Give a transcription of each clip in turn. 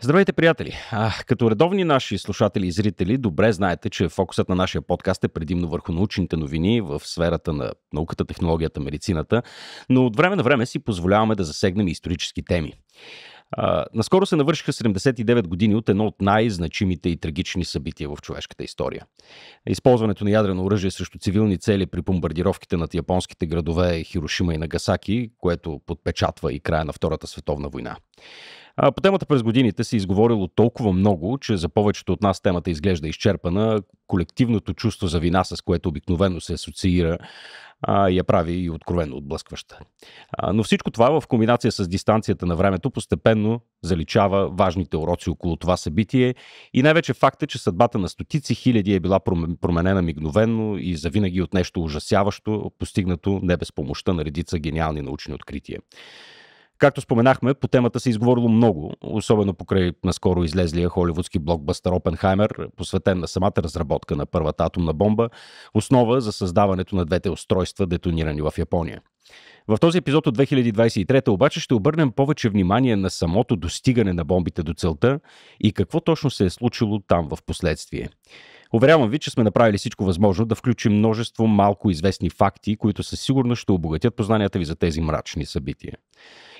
Здравейте, приятели! А, като редовни наши слушатели и зрители, добре знаете, че фокусът на нашия подкаст е предимно върху научните новини в сферата на науката, технологията, медицината, но от време на време си позволяваме да засегнем исторически теми. А, наскоро се навършиха 79 години от едно от най-значимите и трагични събития в човешката история. Използването на ядрено оръжие срещу цивилни цели при бомбардировките над японските градове Хирошима и Нагасаки, което подпечатва и края на Втората световна война. А, по темата през годините се е изговорило толкова много, че за повечето от нас темата изглежда изчерпана. Колективното чувство за вина, с което обикновено се асоциира, а, я прави и откровенно отблъскваща. А, но всичко това в комбинация с дистанцията на времето постепенно заличава важните уроци около това събитие и най-вече факта, че съдбата на стотици хиляди е била променена мигновенно и завинаги от нещо ужасяващо, постигнато не без помощта на редица гениални научни открития. Както споменахме, по темата се е изговорило много, особено покрай наскоро излезлия холивудски блокбастър Опенхаймер, посветен на самата разработка на първата атомна бомба, основа за създаването на двете устройства, детонирани в Япония. В този епизод от 2023 обаче ще обърнем повече внимание на самото достигане на бомбите до целта и какво точно се е случило там в последствие. Уверявам ви, че сме направили всичко възможно да включим множество малко известни факти, които със сигурност ще обогатят познанията ви за тези мрачни събития.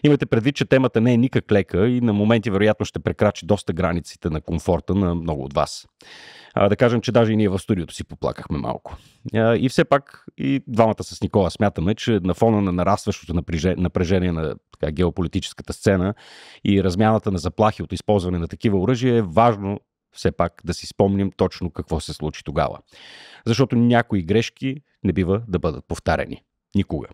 Имате предвид, че темата не е никак лека и на моменти вероятно ще прекрачи доста границите на комфорта на много от вас. А, да кажем, че даже и ние в студиото си поплакахме малко. А, и все пак и двамата с Никола смятаме, че на фона на нарастващото напрежение на така, геополитическата сцена и размяната на заплахи от използване на такива оръжия е важно все пак да си спомним точно какво се случи тогава. Защото някои грешки не бива да бъдат повтарени. Никога.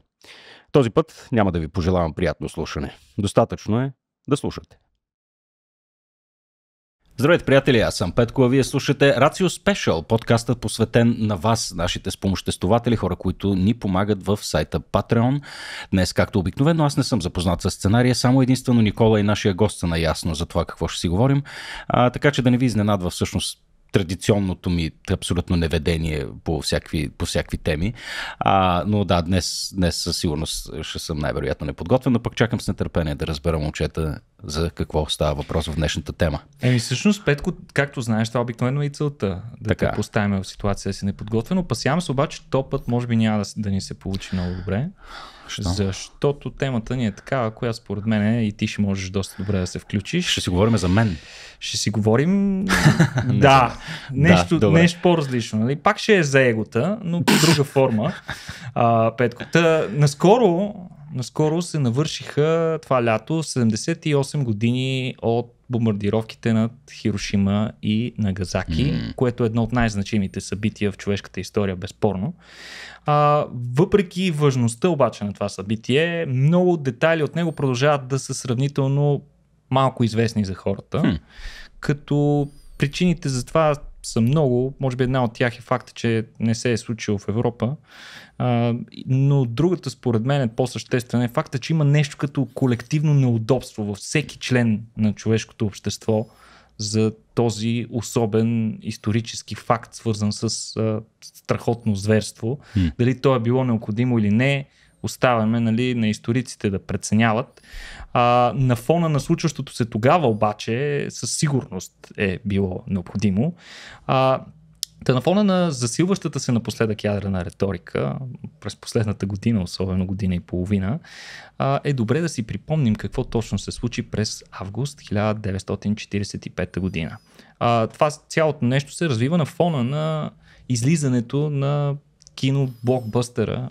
Този път няма да ви пожелавам приятно слушане. Достатъчно е да слушате. Здравейте, приятели! Аз съм Петко, а вие слушате Рацио Special, подкастът посветен на вас, нашите спомоществователи, хора, които ни помагат в сайта Patreon. Днес, както обикновено, аз не съм запознат с сценария, само единствено Никола и нашия гост са наясно за това какво ще си говорим, а, така че да не ви изненадва всъщност традиционното ми абсолютно неведение по всякакви, по всякакви теми. А, но да, днес, днес със сигурност ще съм най-вероятно неподготвен, но пък чакам с нетърпение да разбера момчета за какво става въпрос в днешната тема. Еми всъщност, Петко, както знаеш, това обикновено е и целта. Да така. те поставим в ситуация да си неподготвен. Опасявам се обаче, то път може би няма да, да ни се получи много добре. Защо? Защото темата ни е такава, която според мен е и ти ще можеш доста добре да се включиш. Ще си говорим за мен. Ще си говорим. да, нещо, да, нещо по-различно. Нали? Пак ще е за егота, но по друга форма. А, Петко. Та, наскоро Наскоро се навършиха това лято 78 години от бомбардировките над Хирошима и Нагазаки, mm. което е едно от най-значимите събития в човешката история, безспорно. А, въпреки важността обаче на това събитие, много детайли от него продължават да са сравнително малко известни за хората, mm. като причините за това са много. Може би една от тях е факта, че не се е случило в Европа. А, но другата, според мен, е по-съществена е факта, че има нещо като колективно неудобство във всеки член на човешкото общество за този особен исторически факт, свързан с а, страхотно зверство. Mm. Дали то е било необходимо или не, оставяме нали, на историците да преценяват. А, на фона на случващото се тогава обаче със сигурност е било необходимо. А, Та на фона на засилващата се напоследък ядрена риторика, през последната година, особено година и половина, е добре да си припомним какво точно се случи през август 1945 година. Това цялото нещо се развива на фона на излизането на кино блокбъстъра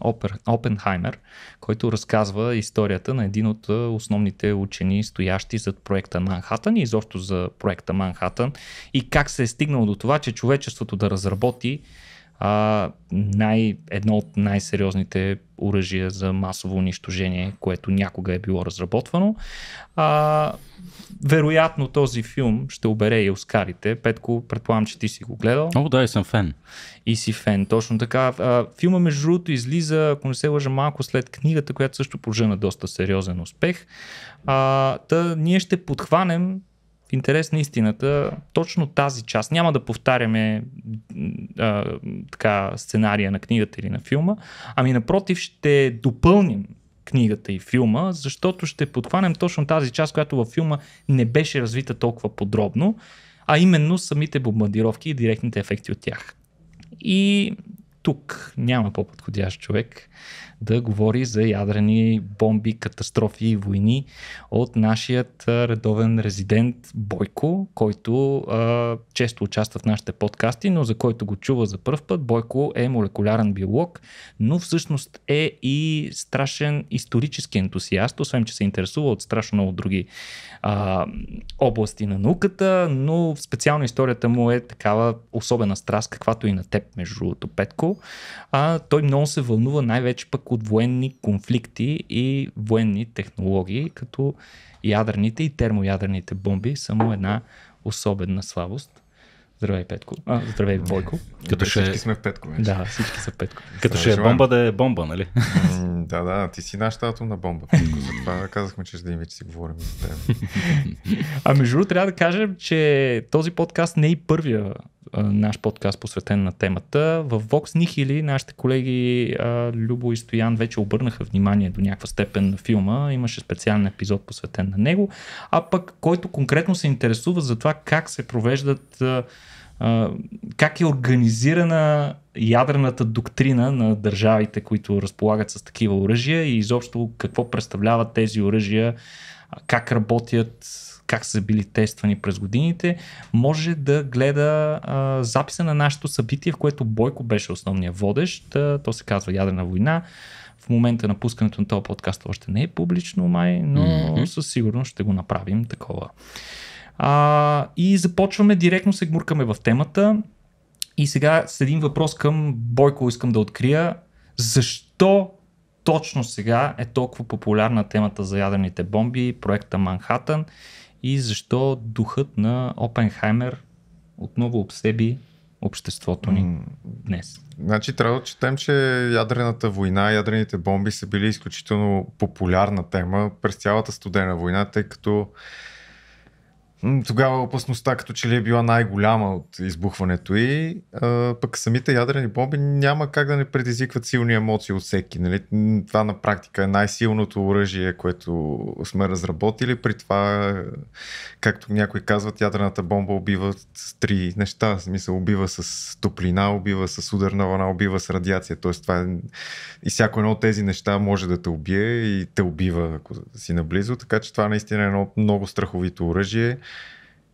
Опенхаймер, който разказва историята на един от основните учени, стоящи зад проекта Манхатън и изобщо за проекта Манхатън и как се е стигнало до това, че човечеството да разработи а, най, едно от най-сериозните оръжия за масово унищожение, което някога е било разработвано. А, вероятно този филм ще обере и Оскарите. Петко, предполагам, че ти си го гледал. О, да, и съм фен. И си фен, точно така. А, филма, между другото, излиза, ако не се лъжа, малко след книгата, която също пожена доста сериозен успех. А, та ние ще подхванем в интерес на истината, точно тази част, няма да повтаряме а, така сценария на книгата или на филма, ами напротив ще допълним книгата и филма, защото ще подхванем точно тази част, която във филма не беше развита толкова подробно, а именно самите бомбардировки и директните ефекти от тях. И тук няма по-подходящ човек да говори за ядрени бомби, катастрофи и войни от нашият редовен резидент Бойко, който а, често участва в нашите подкасти, но за който го чува за първ път. Бойко е молекулярен биолог, но всъщност е и страшен исторически ентусиаст, освен че се интересува от страшно много други а, области на науката, но специално историята му е такава особена страст, каквато и на теб, между другото, Петко а той много се вълнува най-вече пък от военни конфликти и военни технологии, като ядрените и термоядрените бомби са му една особена слабост. Здравей, Петко. А, здравей, Бойко. Като ще... Е- всички сме в Петко. Вече. Да, всички са Петко. Като ще е бомба да е бомба, нали? да, да, ти си нашата атомна бомба. Затова казахме, че ще да вече си говорим за теб. А между другото трябва да кажем, че този подкаст не е и първия наш подкаст посветен на темата. В Vox Nihili нашите колеги Любо и Стоян вече обърнаха внимание до някаква степен на филма. Имаше специален епизод посветен на него. А пък който конкретно се интересува за това как се провеждат как е организирана ядрената доктрина на държавите, които разполагат с такива оръжия и изобщо какво представляват тези оръжия, как работят, как са били тествани през годините, може да гледа а, записа на нашето събитие, в което Бойко беше основния водещ. А, то се казва Ядрена война. В момента на пускането на този подкаст още не е публично, май, но mm-hmm. със сигурност ще го направим такова. А, и започваме, директно се гмуркаме в темата. И сега с един въпрос към Бойко искам да открия. Защо точно сега е толкова популярна темата за ядрените бомби, проекта Манхатън и защо духът на Опенхаймер отново обсеби обществото ни днес. Значи трябва да четем, че ядрената война, ядрените бомби са били изключително популярна тема през цялата студена война, тъй като тогава опасността като че ли е била най-голяма от избухването и а, пък самите ядрени бомби няма как да не предизвикват силни емоции от всеки. Нали? Това на практика е най-силното оръжие, което сме разработили. При това, както някои казват, ядрената бомба убива с три неща. В смисъл, убива с топлина, убива с ударна вълна, убива с радиация. Тоест, това е... И всяко едно от тези неща може да те убие и те убива, ако си наблизо. Така че това наистина е едно много страховито оръжие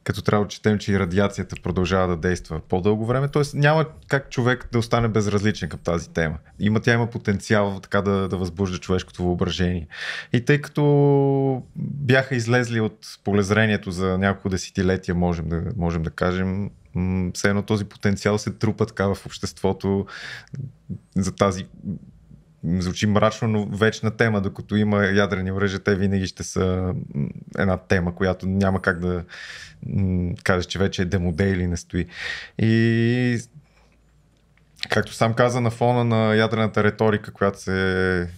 като трябва да четем, че и радиацията продължава да действа по-дълго време. Тоест няма как човек да остане безразличен към тази тема. Има, тя има потенциал така да, да възбужда човешкото въображение. И тъй като бяха излезли от полезрението за няколко десетилетия, можем да, можем да кажем, все едно този потенциал се трупа така в обществото за тази звучи мрачно, но вечна тема, докато има ядрени оръжия, те винаги ще са една тема, която няма как да кажеш, че вече е демоде или не стои. И както сам каза, на фона на ядрената риторика, която се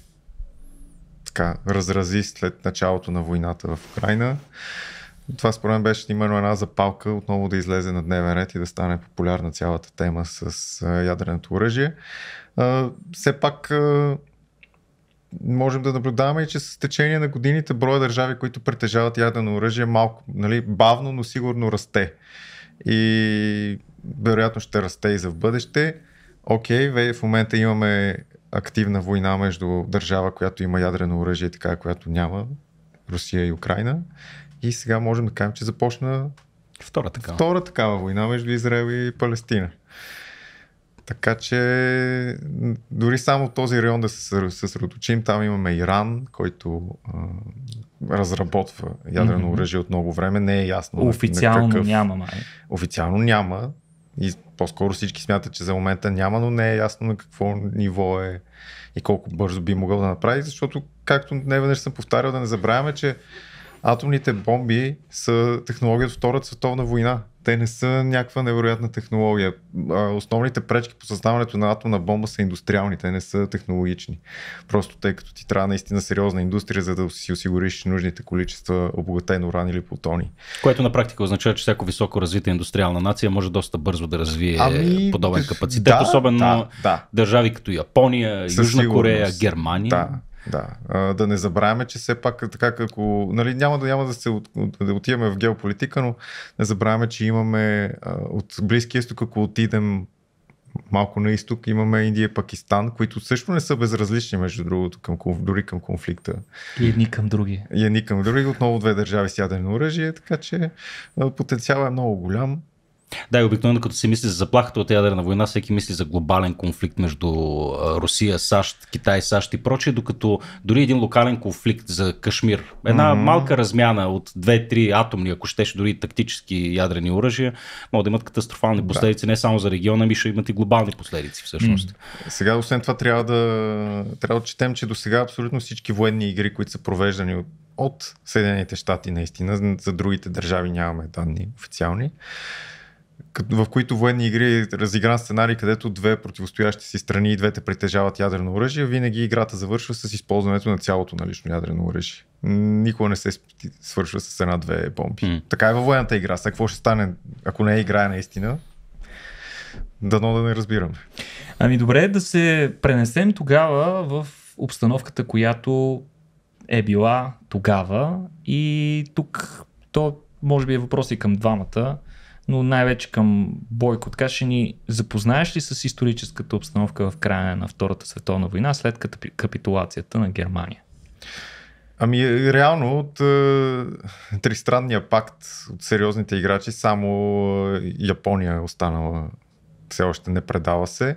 така, разрази след началото на войната в Украина, това според мен беше именно една запалка отново да излезе на дневен ред и да стане популярна цялата тема с ядреното оръжие все пак можем да наблюдаваме че с течение на годините броя държави, които притежават ядрено оръжие, е малко, нали, бавно, но сигурно расте. И вероятно ще расте и за в бъдеще. Окей, okay, в момента имаме активна война между държава, която има ядрено оръжие и така, която няма, Русия и Украина. И сега можем да кажем, че започна втора такава, втора такава война между Израел и Палестина. Така че дори само този район да се съсредоточим, там имаме Иран, който а, разработва ядрено mm-hmm. оръжие от много време. Не е ясно. Официално какъв... няма, май. Е. Официално няма. И по-скоро всички смятат, че за момента няма, но не е ясно на какво ниво е и колко бързо би могъл да направи, защото, както не веднъж съм повтарял, да не забравяме, че атомните бомби са технология от Втората световна война те не са някаква невероятна технология. Основните пречки по създаването на атомна бомба са индустриални, те не са технологични. Просто тъй като ти трябва наистина сериозна индустрия, за да си осигуриш нужните количества обогатен уран или плутони. Което на практика означава, че всяко високо развита индустриална нация може доста бързо да развие ами, подобен капацитет, да, особено да, да. държави като Япония, Със Южна сигурност. Корея, Германия. Да. Да. А, да не забравяме, че все пак, така ако. Нали, няма, да, няма да се от, да отиваме в геополитика, но не забравяме, че имаме а, от Близкия изток, ако отидем малко на изток, имаме Индия и Пакистан, които също не са безразлични, между другото, към, дори към конфликта. И едни към други. И едни към други. Отново две държави с ядрено оръжие, така че потенциалът е много голям. Да, и обикновено като се мисли за заплахата от ядрена война, всеки мисли за глобален конфликт между Русия, САЩ, Китай, САЩ и прочие, докато дори един локален конфликт за Кашмир, една mm-hmm. малка размяна от 2-3 атомни, ако щеш дори тактически ядрени оръжия, могат да имат катастрофални последици да. не само за региона, ми ще имат и глобални последици всъщност. Mm-hmm. Сега, освен това, трябва да, трябва да четем, че до сега абсолютно всички военни игри, които са провеждани от от Съединените щати наистина, за другите държави нямаме данни официални в които военни игри разигран сценарий, където две противостоящи си страни и двете притежават ядрено оръжие, винаги играта завършва с използването на цялото налично ядрено оръжие. Никога не се свършва с една-две бомби. Mm. Така е във военната игра. Сега какво ще стане, ако не е игра наистина? Дано да не разбираме. Ами добре, да се пренесем тогава в обстановката, която е била тогава и тук то може би е въпрос и към двамата но най-вече към Бойко. Така ще ни запознаеш ли с историческата обстановка в края на Втората световна война след капитулацията на Германия? Ами, реално от е, тристранния пакт от сериозните играчи само е, Япония е останала все още не предава се.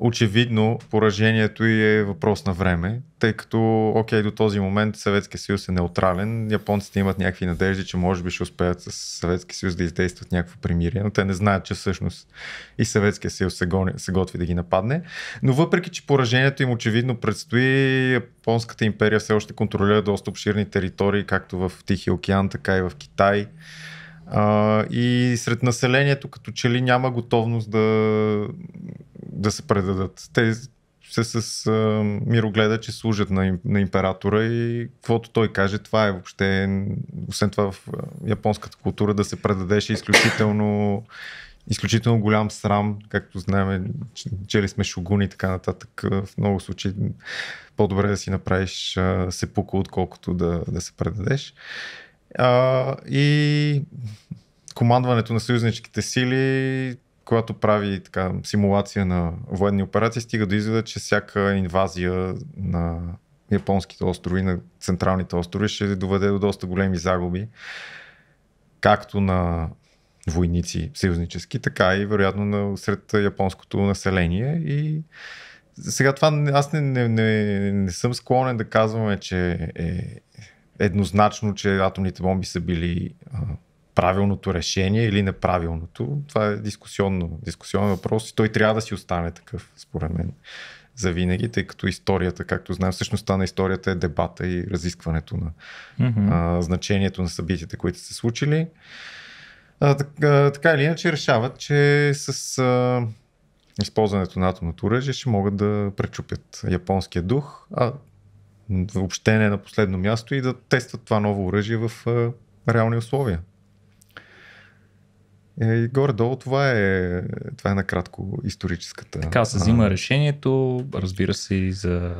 Очевидно, поражението и е въпрос на време, тъй като, окей, до този момент Съветския съюз е неутрален, японците имат някакви надежди, че може би ще успеят с Съветския съюз да издействат някакво примирие, но те не знаят, че всъщност и Съветския съюз се, гони, се готви да ги нападне. Но въпреки, че поражението им очевидно предстои, Японската империя все още контролира доста обширни територии, както в Тихия океан, така и в Китай. uh, и сред населението като че ли няма готовност да, да се предадат. Те се с а, мирогледа, че служат на, на императора и каквото той каже, това е въобще, освен това в японската култура да се предадеше изключително изключително голям срам, както знаем, чели сме шогуни и така нататък. В много случаи по-добре да си направиш сепуко, отколкото да, да се предадеш. А, и командването на съюзничките сили когато прави така, симулация на военни операции, стига до изведа, извода, че всяка инвазия на японските острови, на централните острови, ще доведе до доста големи загуби, както на войници съюзнически, така и вероятно на, сред японското население. И сега това аз не, не, не, не съм склонен да казваме, че е еднозначно, че атомните бомби са били правилното решение или неправилното, това е дискусионно, дискусионен въпрос и той трябва да си остане такъв, според мен, за винаги, тъй като историята, както знаем, всъщността на историята е дебата и разискването на mm-hmm. а, значението на събитията, които са се случили. А, така, така или иначе решават, че с а, използването на атомното оръжие ще могат да пречупят японския дух, а въобще не на последно място и да тестват това ново оръжие в а, реални условия. Е, и горе-долу това е, това е накратко историческата. Така се взима а... решението, разбира се и за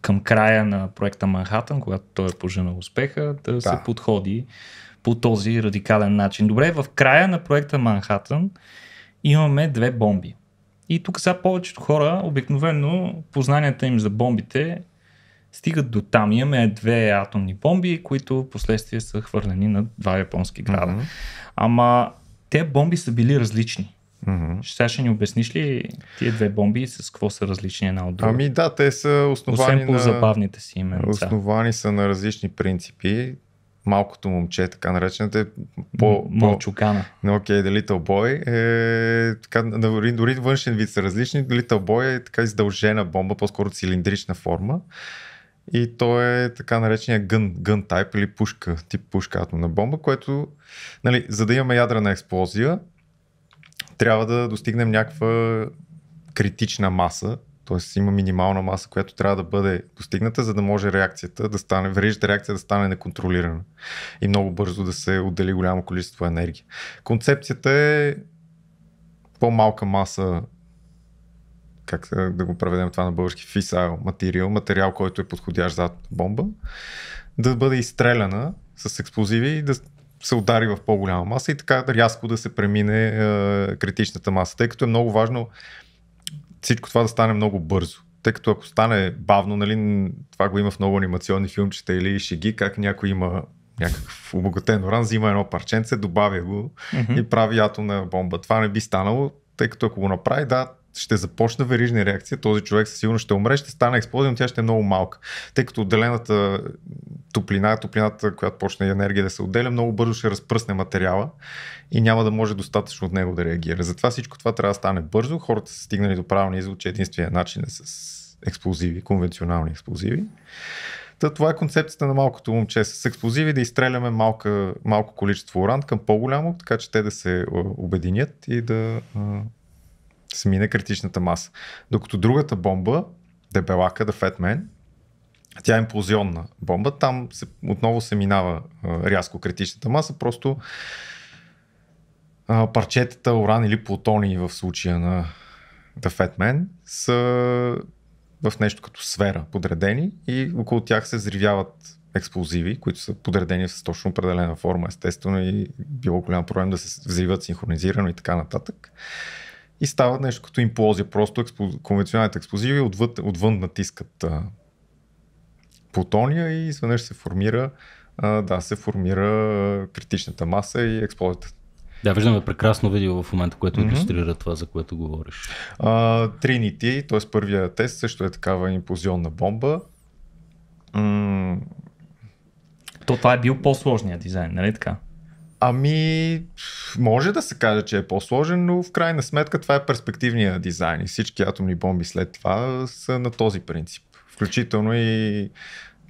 към края на проекта Манхатън, когато той е поженал успеха, да, да се подходи по този радикален начин. Добре, в края на проекта Манхатън имаме две бомби. И тук сега повечето хора, обикновено познанията им за бомбите стигат до там. Имаме две атомни бомби, които последствие са хвърлени на два японски града. Mm-hmm. Ама те бомби са били различни. Mm-hmm. Сега ще ни обясниш ли тия две бомби с какво са различни една от друга? Ами да, те са основани Освен по забавните си имена. Основани са на различни принципи. Малкото момче, така наречената е по... Мълчукана. По, окей, okay, Little Boy е... Така, дори, дори външен вид са различни. Little Boy е така издължена бомба, по-скоро цилиндрична форма. И то е така наречения гън, гън тайп или пушка, тип пушка атомна бомба, което, нали, за да имаме ядрена експлозия, трябва да достигнем някаква критична маса, т.е. има минимална маса, която трябва да бъде достигната, за да може реакцията да стане, верижната реакция да стане неконтролирана и много бързо да се отдели голямо количество енергия. Концепцията е по-малка маса как да го преведем това на български, фисайл материал, материал, който е подходящ за бомба, да бъде изстреляна с експлозиви и да се удари в по-голяма маса и така рязко да се премине е, критичната маса, тъй като е много важно всичко това да стане много бързо. Тъй като ако стане бавно, нали, това го има в много анимационни филмчета или шеги, как някой има някакъв обогатен уран, взима едно парченце, добавя го mm-hmm. и прави атомна бомба. Това не би станало, тъй като ако го направи, да, ще започне верижна реакция, този човек със сигурност ще умре, ще стане експлозия, но тя ще е много малка. Тъй като отделената топлина, топлината, която почне енергия да се отделя, много бързо ще разпръсне материала и няма да може достатъчно от него да реагира. Затова всичко това трябва да стане бързо. Хората са стигнали до правилния извод, че единствения начин е с експлозиви, конвенционални експлозиви. Та, това е концепцията на малкото момче с експлозиви, да изстреляме малка, малко количество уран към по-голямо, така че те да се обединят и да се мине критичната маса. Докато другата бомба, дебелака, The Fat Man, тя е имплозионна бомба, там се, отново се минава а, рязко критичната маса, просто а, парчетата уран или плутони в случая на The Fat Man са в нещо като сфера подредени и около тях се взривяват експлозиви, които са подредени с точно определена форма, естествено и било голям проблем да се взриват синхронизирано и така нататък и става нещо като имплозия. Просто експо... конвенционалните експлозиви отвъд, отвън натискат а, плутония и изведнъж се формира, а, да, се формира критичната маса и експлозията. Да, виждаме прекрасно видео в момента, което mm-hmm. иллюстрира това, за което говориш. Тринити, Trinity, т.е. първия тест, също е такава имплозионна бомба. М- То това е бил по-сложният дизайн, нали така? Ами, може да се каже, че е по-сложен, но в крайна сметка това е перспективния дизайн и всички атомни бомби след това са на този принцип. Включително и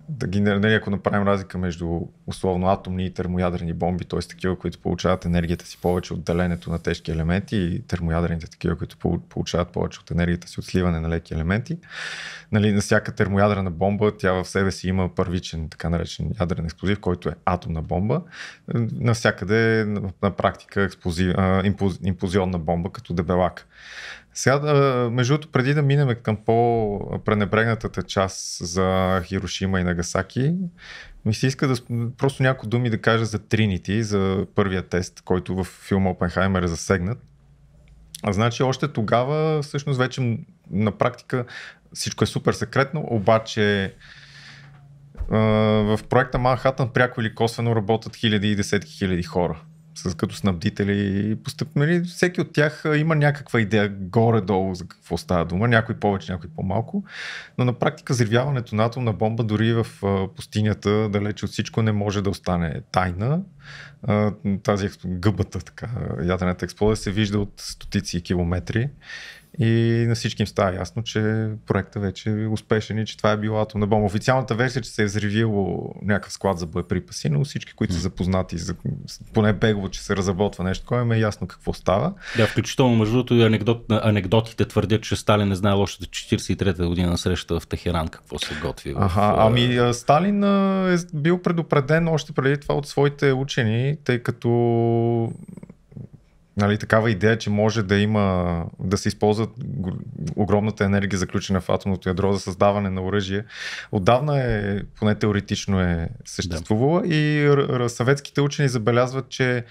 да ги нали, ако направим разлика между условно атомни и термоядрени бомби, т.е. такива, които получават енергията си повече от делението на тежки елементи и термоядрените такива, които получават повече от енергията си от сливане на леки елементи, нали, на всяка термоядрена бомба тя в себе си има първичен, така наречен ядрен експлозив, който е атомна бомба. Навсякъде на практика експлозив, импуз, импузионна бомба като дебелак. Сега, между другото, преди да минем към по-пренебрегнатата част за Хирошима и Нагасаки, ми се иска да просто някои думи да кажа за Тринити, за първия тест, който в филма Опенхаймер е засегнат. А значи още тогава, всъщност вече на практика всичко е супер секретно, обаче в проекта Манхатън пряко или косвено работят хиляди и десетки хиляди хора с, като снабдители и ли, нали, всеки от тях има някаква идея горе-долу за какво става дума, някой повече, някой по-малко, но на практика взривяването на атомна бомба дори в пустинята, далече от всичко, не може да остане тайна. Тази гъбата, така, ядрената експлозия се вижда от стотици километри и на всички им става ясно, че проекта вече е успешен и че това е било атомна бомба. Официалната версия, че се е взривило някакъв склад за боеприпаси, но всички, които са запознати, за, поне бегло, че се разработва нещо, кое е ясно какво става. Да, включително между другото и анекдот, анекдотите твърдят, че Сталин не знае още 43-та година среща в Техеран, какво се готви. В... ами Сталин е бил предупреден още преди това от своите учени, тъй като нали, такава идея, че може да има, да се използват огромната енергия, заключена в атомното ядро за създаване на оръжие, отдавна е, поне теоретично е съществувала да. и р- съветските учени забелязват, че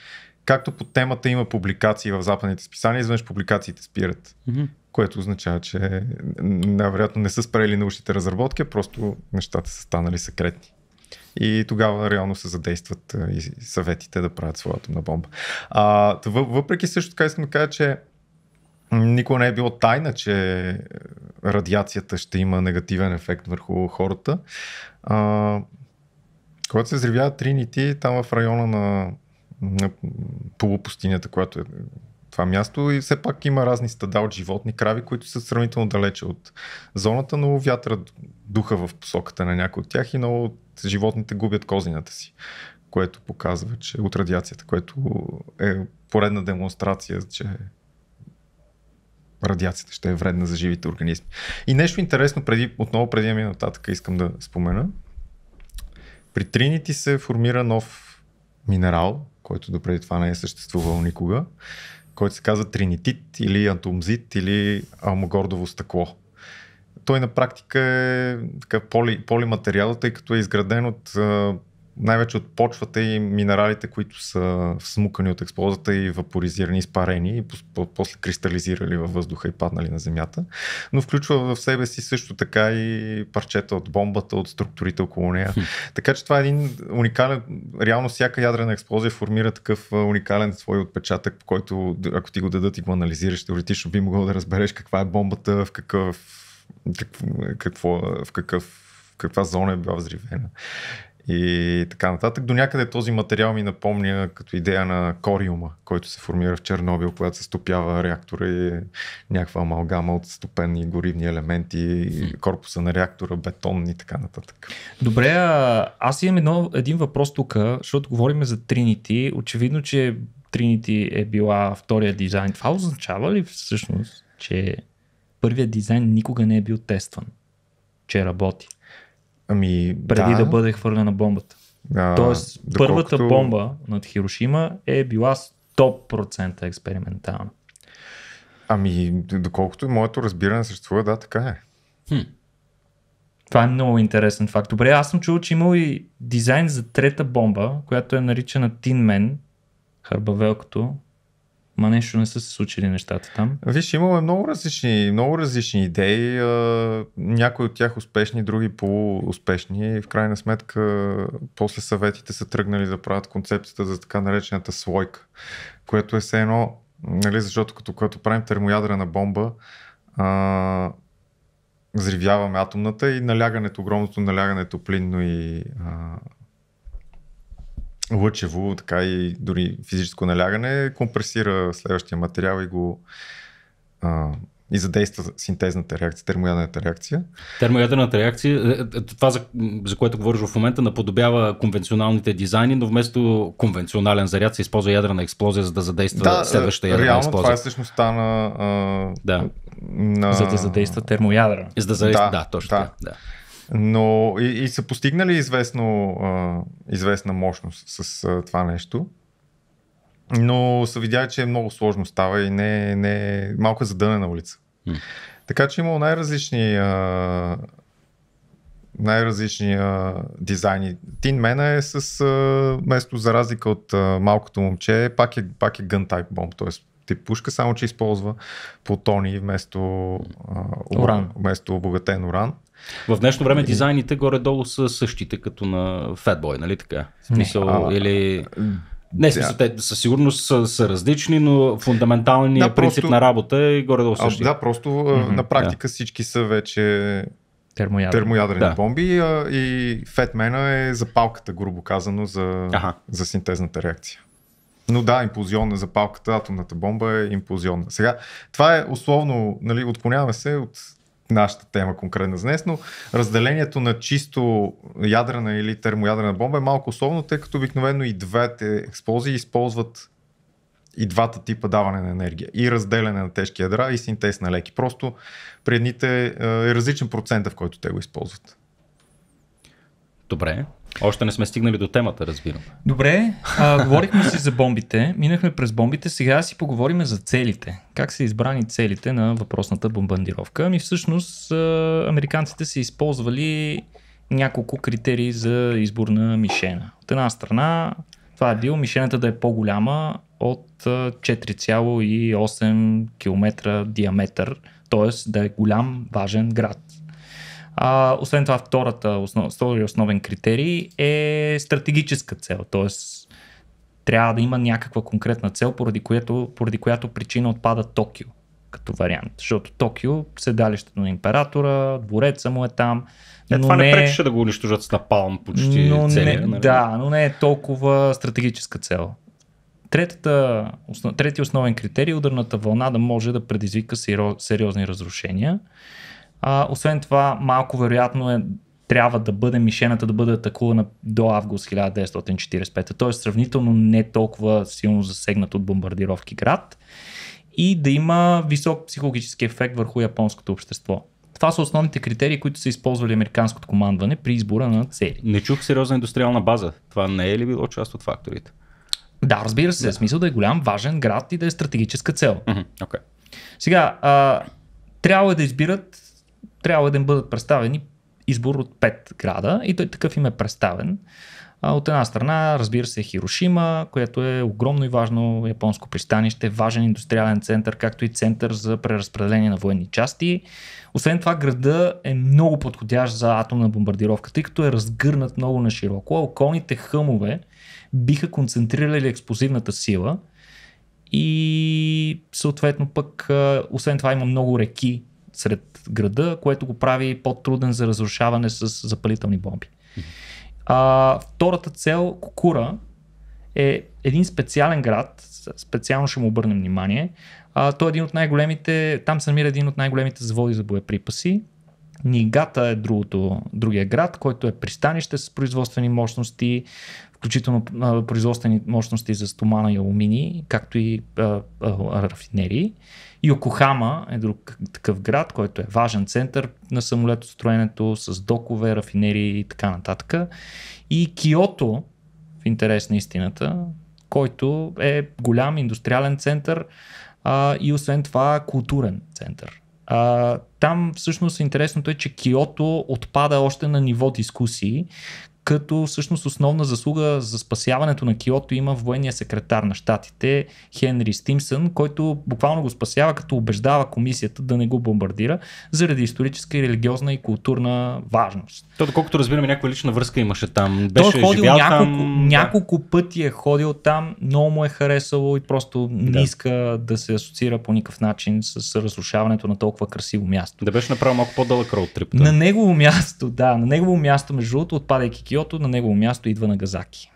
както по темата има публикации в западните списания, изведнъж публикациите спират. Mm-hmm. Което означава, че най-вероятно не са спрели научните разработки, просто нещата са станали секретни. И тогава реално се задействат и съветите да правят своята на бомба. А, въпреки също така искам да кажа, че никога не е било тайна, че радиацията ще има негативен ефект върху хората. А, когато се взривява Тринити, там в района на, на полупустинята, която е това място и все пак има разни стада от животни, крави, които са сравнително далече от зоната, но вятъра духа в посоката на някои от тях и много от животните губят козината си, което показва, че от радиацията, което е поредна демонстрация, че радиацията ще е вредна за живите организми. И нещо интересно, преди, отново преди да нататък, искам да спомена. При тринити се формира нов минерал, който допреди това не е съществувал никога който се казва тринитит или антумзит или алмогордово стъкло. Той на практика е така, поли, полиматериал, тъй като е изграден от а, най-вече от почвата и минералите, които са смукани от експлозата и вапоризирани, изпарени и после кристализирали във въздуха и паднали на земята. Но включва в себе си също така и парчета от бомбата, от структурите около нея. Така че това е един уникален, реално всяка ядрена експлозия формира такъв уникален свой отпечатък, по който ако ти го дадат и го анализираш, теоретично би могъл да разбереш каква е бомбата, в какъв, какво, в какъв каква зона е била взривена и така нататък. До някъде този материал ми напомня като идея на кориума, който се формира в Чернобил, когато се стопява реактора и някаква амалгама от стопени горивни елементи, корпуса на реактора, бетон и така нататък. Добре, аз имам едно, един въпрос тук, защото говорим за Trinity. Очевидно, че Trinity е била втория дизайн. Това означава ли всъщност, че първият дизайн никога не е бил тестван? Че работи? Ами, преди да, да бъде хвърлена бомбата. А, Тоест, доколкото... първата бомба над Хирошима е била 100% експериментална. Ами, доколкото моето разбиране съществува, да, така е. Хм. Това е много интересен факт. Добре, аз съм чул, че имал и дизайн за трета бомба, която е наричана Тин Мен, Ма нещо не са се случили нещата там. Виж, имаме много различни, много различни идеи. Някои от тях успешни, други полууспешни. И в крайна сметка, после съветите са тръгнали да правят концепцията за така наречената слойка, което е все едно, нали, защото като, когато правим термоядрена бомба, а, взривяваме атомната и налягането, огромното налягане е топлинно и а, лъчево, така и дори физическо налягане, компресира следващия материал и го а, и задейства синтезната реакция, Термоядната реакция. Термоядната реакция, е, е, е, това за, за което говориш в момента, наподобява конвенционалните дизайни, но вместо конвенционален заряд се използва ядрена експлозия, за да задейства да, следващата ядрена реално, експлозия. това е всъщност на, а, да. на... За да задейства термоядра. За да задейства, да, да точно. Да. да. Но и, и са постигнали известно, известна мощност с това нещо. Но са видяли, че е много сложно става и не, не малко е задънена улица. Mm. Така че имало най-различни най-различни дизайни. Тин Мена е с, а, место за разлика от а, малкото момче, пак е, пак е gun type bomb, т.е. ти пушка, само че използва плутони вместо, а, уран, уран. вместо обогатен уран. В днешно време дизайните горе-долу са същите като на Fatboy, нали така? Смисъл, а, или... Не, смисъл, те със сигурност са, са различни, но фундаменталният да, принцип просто, на работа е горе-долу същия. Да, просто mm-hmm, на практика да. всички са вече термоядрени, термоядрени да. бомби а, и Фетмена е запалката, грубо казано, за, за синтезната реакция. Но да, импулзионна запалката, атомната бомба е импулзионна. Сега, това е условно, нали, отклоняваме се от нашата тема конкретно днес, но разделението на чисто ядрена или термоядрена бомба е малко особено, тъй като обикновено и двете експлозии използват и двата типа даване на енергия. И разделяне на тежки ядра, и синтез на леки. Просто при едните е, е различен процента, в който те го използват. Добре. Още не сме стигнали до темата, разбирам. Добре, а, говорихме си за бомбите, минахме през бомбите, сега си поговорим за целите. Как са избрани целите на въпросната бомбандировка? Ами всъщност американците са използвали няколко критерии за избор на мишена. От една страна, това е бил мишената да е по-голяма от 4,8 км диаметър, т.е. да е голям, важен град. А, освен това, втората основ, втори основен критерий е стратегическа цел, т.е. трябва да има някаква конкретна цел, поради, което, поради която причина отпада Токио като вариант. Защото Токио, седалището на императора, двореца му е там. Е, но това не, не е пречеше да го унищожат с напалм почти но целия. Не, нали? Да, но не е толкова стратегическа цел. Третата, основ, третия основен критерий е ударната вълна да може да предизвика сериозни разрушения. А, освен това, малко вероятно е трябва да бъде мишената да бъде атакувана до август 1945, т.е. сравнително не толкова силно засегнат от бомбардировки град и да има висок психологически ефект върху японското общество. Това са основните критерии, които са използвали американското командване при избора на цели. Не чух сериозна индустриална база. Това не е ли било част от факторите? Да, разбира се. Да. Смисъл да е голям, важен град и да е стратегическа цел. Mm-hmm. Okay. Сега, а, трябва да избират трябва да им бъдат представени избор от пет града и той такъв им е представен. От една страна, разбира се, Хирошима, което е огромно и важно японско пристанище, важен индустриален център, както и център за преразпределение на военни части. Освен това, града е много подходящ за атомна бомбардировка, тъй като е разгърнат много на широко. Околните хъмове биха концентрирали експлозивната сила и съответно пък, освен това, има много реки сред града, което го прави по-труден за разрушаване с запалителни бомби. А, втората цел, Кокура, е един специален град, специално ще му обърнем внимание. А, той е един от най-големите, там се намира един от най-големите заводи за боеприпаси. Нигата е другото, другия град, който е пристанище с производствени мощности, включително а, производствени мощности за стомана и алумини, както и а, а, рафинерии. Йокохама е друг такъв град, който е важен център на самолетостроенето с докове, рафинерии и така нататък. И Киото, в интерес на истината, който е голям индустриален център а, и освен това културен център. А, там всъщност интересното е, че Киото отпада още на ниво дискусии, като всъщност основна заслуга за спасяването на Киото има военния секретар на щатите Хенри Стимсън, който буквално го спасява, като убеждава комисията да не го бомбардира заради историческа, религиозна и културна важност. То, доколкото разбираме, някаква лична връзка имаше там. Беше Той е ходил няколко, там, няколко да. пъти е ходил там, но му е харесало и просто да. не иска да се асоциира по никакъв начин с разрушаването на толкова красиво място. Да беше направил малко по-дълъг роутрип. Да? На негово място, да, на негово място, между другото, отпадайки Киото, на негово място идва Нагазаки.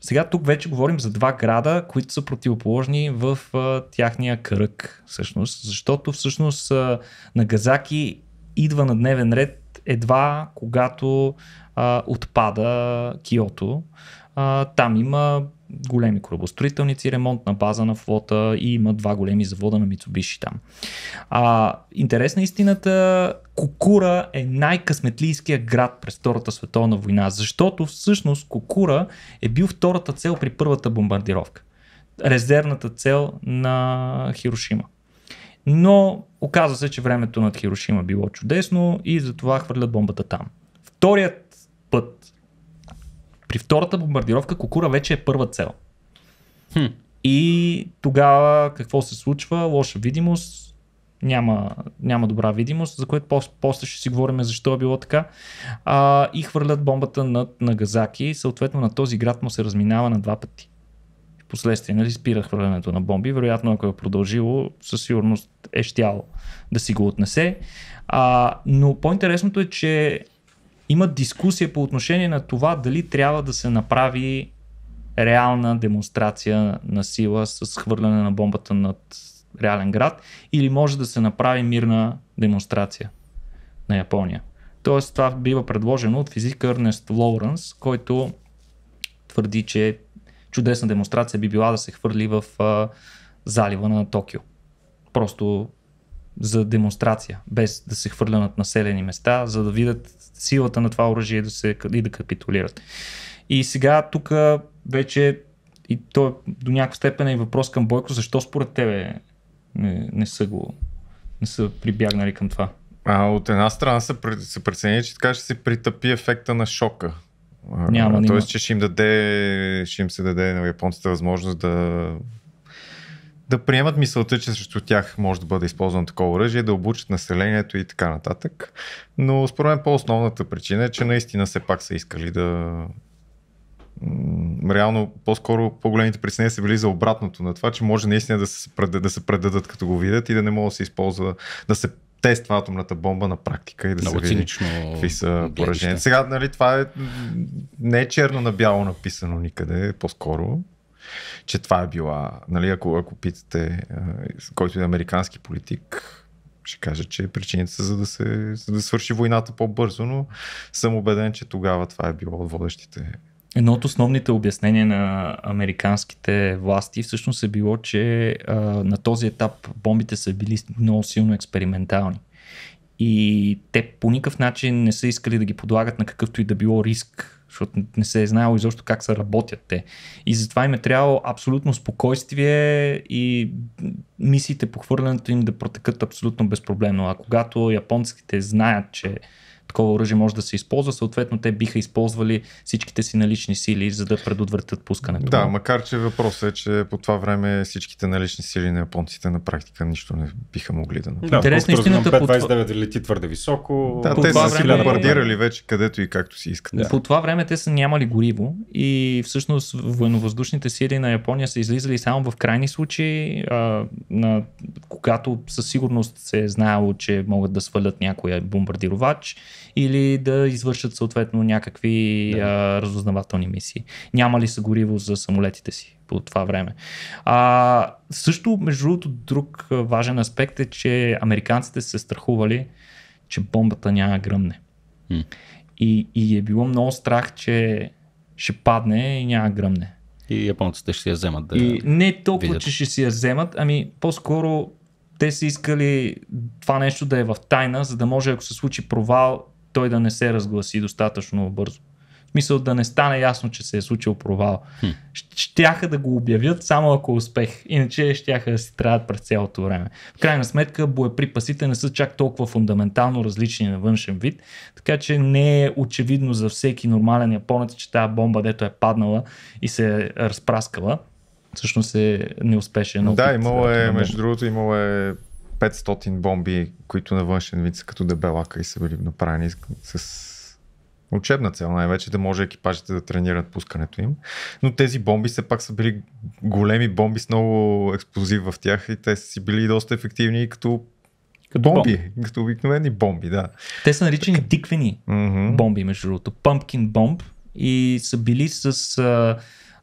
Сега тук вече говорим за два града, които са противоположни в а, тяхния кръг, всъщност, защото всъщност а, Нагазаки идва на дневен ред едва когато а, отпада Киото. А, там има големи корабостроителници, на база на флота и има два големи завода на Митсубиши там. А, интересна истината Кокура е най-късметлийския град през Втората световна война, защото всъщност Кокура е бил втората цел при първата бомбардировка. Резервната цел на Хирошима. Но оказва се, че времето над Хирошима било чудесно и затова хвърлят бомбата там. Вторият път, при втората бомбардировка, Кокура вече е първа цел. Хм. И тогава какво се случва? Лоша видимост, няма, няма добра видимост, за което после ще си говорим защо е било така. А, и хвърлят бомбата над Нагазаки. Съответно на този град му се разминава на два пъти. Впоследствие нали, спира хвърлянето на бомби. Вероятно, ако е продължило, със сигурност е щяло да си го отнесе. А, но по-интересното е, че има дискусия по отношение на това дали трябва да се направи реална демонстрация на сила с хвърляне на бомбата над реален град, или може да се направи мирна демонстрация на Япония. Тоест това бива предложено от физик Ернест Лоуренс, който твърди, че чудесна демонстрация би била да се хвърли в а, залива на Токио. Просто за демонстрация, без да се хвърлят над населени места, за да видят силата на това оръжие да се, и да капитулират. И сега тук вече и то е до някаква степен е въпрос към Бойко, защо според тебе не, не са го не са прибягнали към това. А от една страна се, се че така ще се притъпи ефекта на шока. Няма, Тоест, че ще им даде, ще им се даде на японците възможност да да приемат мисълта, че срещу тях може да бъде използвано такова оръжие, да обучат населението и така нататък. Но според мен по-основната причина е, че наистина все пак са искали да, реално по-скоро по-големите притеснения са били за обратното на това, че може наистина да се, предадат, да се предадат като го видят и да не могат да се използва, да се тества атомната бомба на практика и да Много се види какви са пораженията. Сега, нали, това е, не е черно на бяло написано никъде, по-скоро че това е била, нали, ако, ако питате който е американски политик, ще кажа, че причините са за да се за да свърши войната по-бързо, но съм убеден, че тогава това е било от водещите Едно от основните обяснения на американските власти всъщност е било, че а, на този етап бомбите са били много силно експериментални. И те по никакъв начин не са искали да ги подлагат на какъвто и да било риск, защото не се е знаело изобщо как са работят те. И затова им е трябвало абсолютно спокойствие и мисиите по хвърлянето им да протекат абсолютно безпроблемно. А когато японците знаят, че такова оръжие може да се използва, съответно те биха използвали всичките си налични сили, за да предотвратят пускането. Да, макар че въпросът е, че по това време всичките налични сили на японците на практика нищо не биха могли да направят. Да, Интересно, истината... 529 по... лети твърде високо. Да, по те са си бомбардирали вече където и както си искат. Да. По това време те са нямали гориво и всъщност военновъздушните сили на Япония са излизали само в крайни случаи, а, на, когато със сигурност се е знаело, че могат да свалят някоя бомбардировач или да извършат съответно някакви да. а, разузнавателни мисии. Няма ли са гориво за самолетите си по това време? А, също, между другото, друг важен аспект е, че американците се страхували, че бомбата няма гръмне. М. И, и е било много страх, че ще падне и няма гръмне. И японците ще си я вземат да. И не толкова, видят. че ще си я вземат, ами по-скоро те са искали това нещо да е в тайна, за да може, ако се случи провал, той да не се разгласи достатъчно бързо. В смисъл да не стане ясно, че се е случил провал. Хм. Щяха да го обявят само ако е успех, иначе щяха да си трябват през цялото време. В крайна сметка боеприпасите не са чак толкова фундаментално различни на външен вид, така че не е очевидно за всеки нормален японец, че тази бомба, дето е паднала и се е разпраскала, всъщност е неуспешен. да, имало е, между другото, имало е 500 бомби, които на външен вид са като дебелака и са били направени с учебна цел, най-вече да може екипажите да тренират пускането им. Но тези бомби все пак са били големи бомби с много експлозив в тях и те са били доста ефективни като като бомби, бомб. като обикновени бомби, да. Те са наричани така. тиквени mm-hmm. бомби, между другото. Pumpkin бомб и са били с а,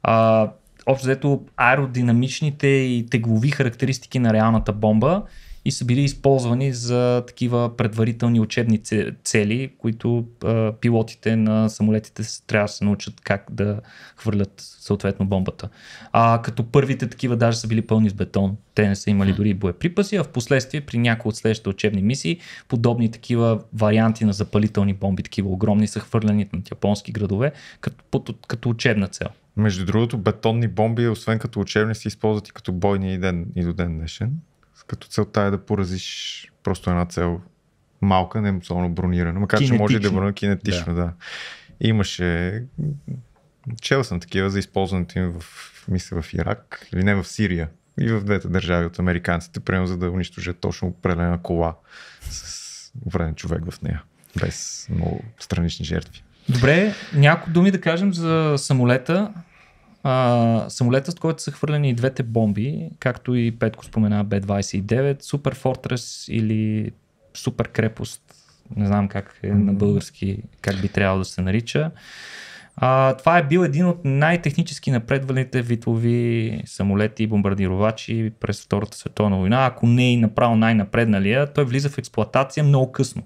а, общо взето аеродинамичните и теглови характеристики на реалната бомба и са били използвани за такива предварителни учебни цели, които а, пилотите на самолетите трябва да се научат как да хвърлят съответно бомбата. А като първите такива даже са били пълни с бетон. Те не са имали дори боеприпаси, а в последствие при някои от следващите учебни мисии подобни такива варианти на запалителни бомби, такива огромни, са хвърляни над японски градове като, като учебна цел. Между другото, бетонни бомби, освен като учебни, се използват и като бойни и, ден, и до ден днешен като целта е да поразиш просто една цел малка, не особено бронирана, макар кинетично. че може да броня кинетично, да. да. Имаше чел съм такива за използването им в, мисля, в Ирак или не в Сирия и в двете държави от американците, примерно за да унищожат точно определена кола с вреден човек в нея, без много странични жертви. Добре, някои думи да кажем за самолета а, самолетът, с който са хвърлени и двете бомби, както и Петко спомена б 29 Супер Фортрес или Супер Крепост, не знам как е на български, как би трябвало да се нарича. А, това е бил един от най-технически напредваните витлови самолети и бомбардировачи през Втората световна война. Ако не и направо най-напредналия, той влиза в експлоатация много късно.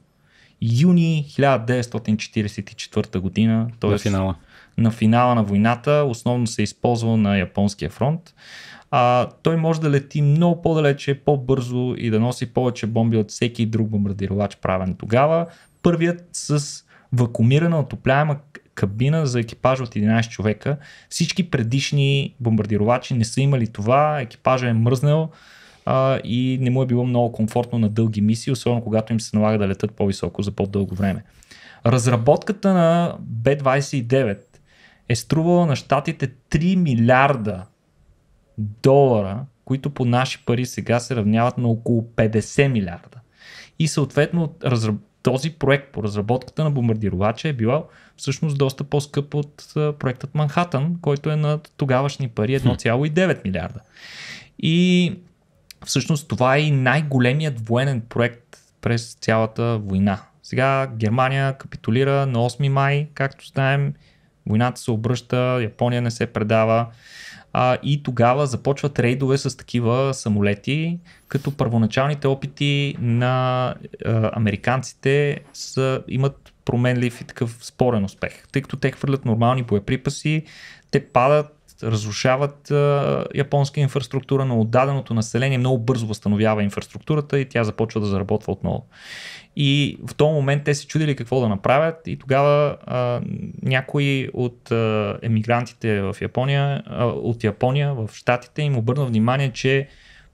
Юни 1944 година. той На финала на финала на войната, основно се е използвал на японския фронт. А, той може да лети много по-далече, по-бързо и да носи повече бомби от всеки друг бомбардировач правен тогава. Първият с вакуумирана отопляема кабина за екипажа от 11 човека. Всички предишни бомбардировачи не са имали това, екипажа е мръзнал а, и не му е било много комфортно на дълги мисии, особено когато им се налага да летат по-високо за по-дълго време. Разработката на B-29 е струвала на щатите 3 милиарда долара, които по наши пари сега се равняват на около 50 милиарда. И съответно този проект по разработката на бомбардировача е била всъщност доста по-скъп от проектът Манхатън, който е на тогавашни пари 1,9 милиарда. И всъщност това е и най-големият военен проект през цялата война. Сега Германия капитулира на 8 май, както знаем, Войната се обръща, Япония не се предава. А, и тогава започват рейдове с такива самолети, като първоначалните опити на а, американците са, имат променлив и такъв спорен успех. Тъй като те хвърлят нормални боеприпаси, те падат, разрушават а, японска инфраструктура, но отдаденото население много бързо възстановява инфраструктурата и тя започва да заработва отново. И в този момент те се чудили какво да направят и тогава а, някои от а, емигрантите в Япония, а, от Япония в Штатите им обърна внимание, че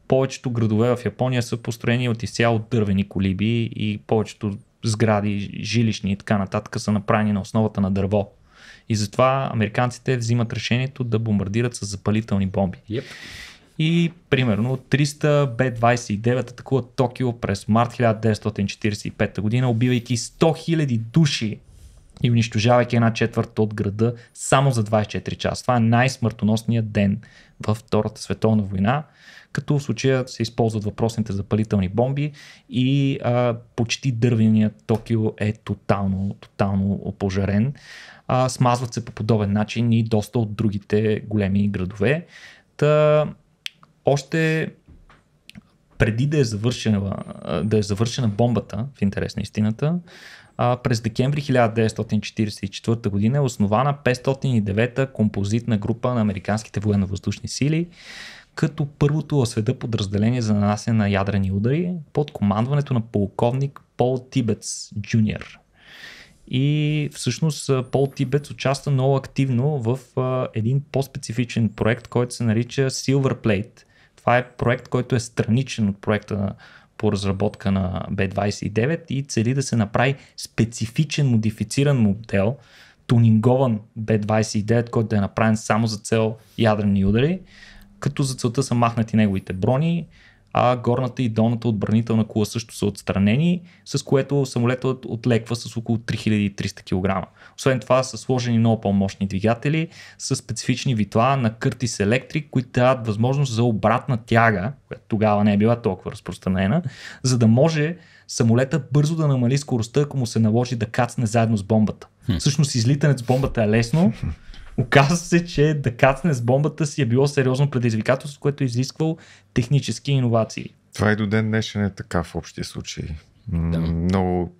повечето градове в Япония са построени от изцяло дървени колиби и повечето сгради, жилищни и така нататък са направени на основата на дърво. И затова американците взимат решението да бомбардират с запалителни бомби. Yep. И примерно 300 Б-29 атакуват Токио през март 1945 година, убивайки 100 000 души и унищожавайки една четвърта от града само за 24 часа. Това е най-смъртоносният ден във Втората световна война, като в случая се използват въпросните запалителни бомби и а, почти дървеният Токио е тотално, тотално опожарен а, смазват се по подобен начин и доста от другите големи градове. Та, още преди да е, завършена, да е завършена бомбата, в интерес на истината, през декември 1944 г. е основана 509-та композитна група на американските военно-въздушни сили, като първото в света подразделение за нанасяне на ядрени удари под командването на полковник Пол Тибец Джуниор и всъщност Пол Тибет участва много активно в един по-специфичен проект, който се нарича Silver Plate. Това е проект, който е страничен от проекта на, по разработка на B29 и цели да се направи специфичен модифициран модел, тунингован B29, който да е направен само за цел ядрени удари, като за целта са махнати неговите брони, а горната и долната отбранителна кула също са отстранени, с което самолетът отлеква с около 3300 кг. Освен това са сложени много по-мощни двигатели с специфични витла на Curtis Electric, които дават възможност за обратна тяга, която тогава не е била толкова разпространена, за да може самолета бързо да намали скоростта, ако му се наложи да кацне заедно с бомбата. Всъщност излитането с бомбата е лесно, Оказва се, че да кацне с бомбата си е било сериозно предизвикателство, което е изисквало технически иновации. Това и до ден днешен е така в общия случай. Да. Много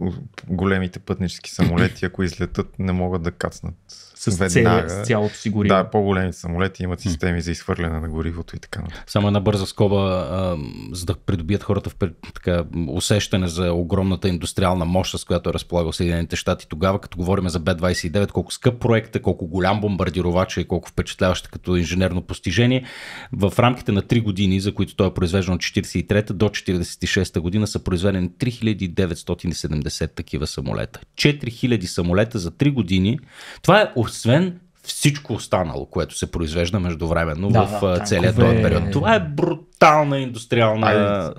големите пътнически самолети, ако излетат, не могат да кацнат с, с цялото си гориво. Да, по-големи самолети имат системи за изхвърляне на горивото и така нататък. Само една бърза скоба, а, за да придобият хората в, така, усещане за огромната индустриална мощ, с която е разполагал Съединените щати тогава, като говорим за Б-29, колко скъп проект е, колко голям бомбардировач е, колко впечатляващ като инженерно постижение. В рамките на 3 години, за които той е произвеждан от 43 до 46 година, са произведени 3970 такива самолета. 4000 самолета за 3 години. Това е освен всичко останало, което се произвежда междувременно да, в да, целия този период. Това е брутална индустриална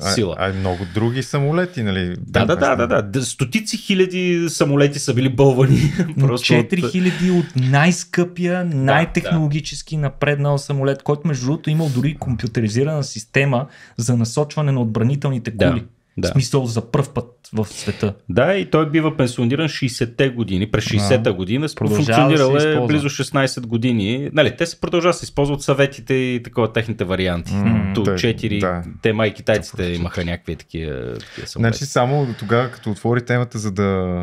а, сила. А, а, много други самолети, нали? Да, да, да, да, да. Стотици хиляди самолети са били бълвани. Четири хиляди от... от най-скъпия, най-технологически да, да. напреднал самолет, който между другото е имал дори компютризирана система за насочване на отбранителните кули. Да. Да. смисъл за първ път в света. Да, и той бива пенсиониран 60-те години. През 60-та година функционирал е близо 16 години. Нали, те се продължават да се използват съветите и такова техните варианти. Mm, Ту 4, да. те май китайците имаха някакви такива, такива Значи само тогава, като отвори темата, за да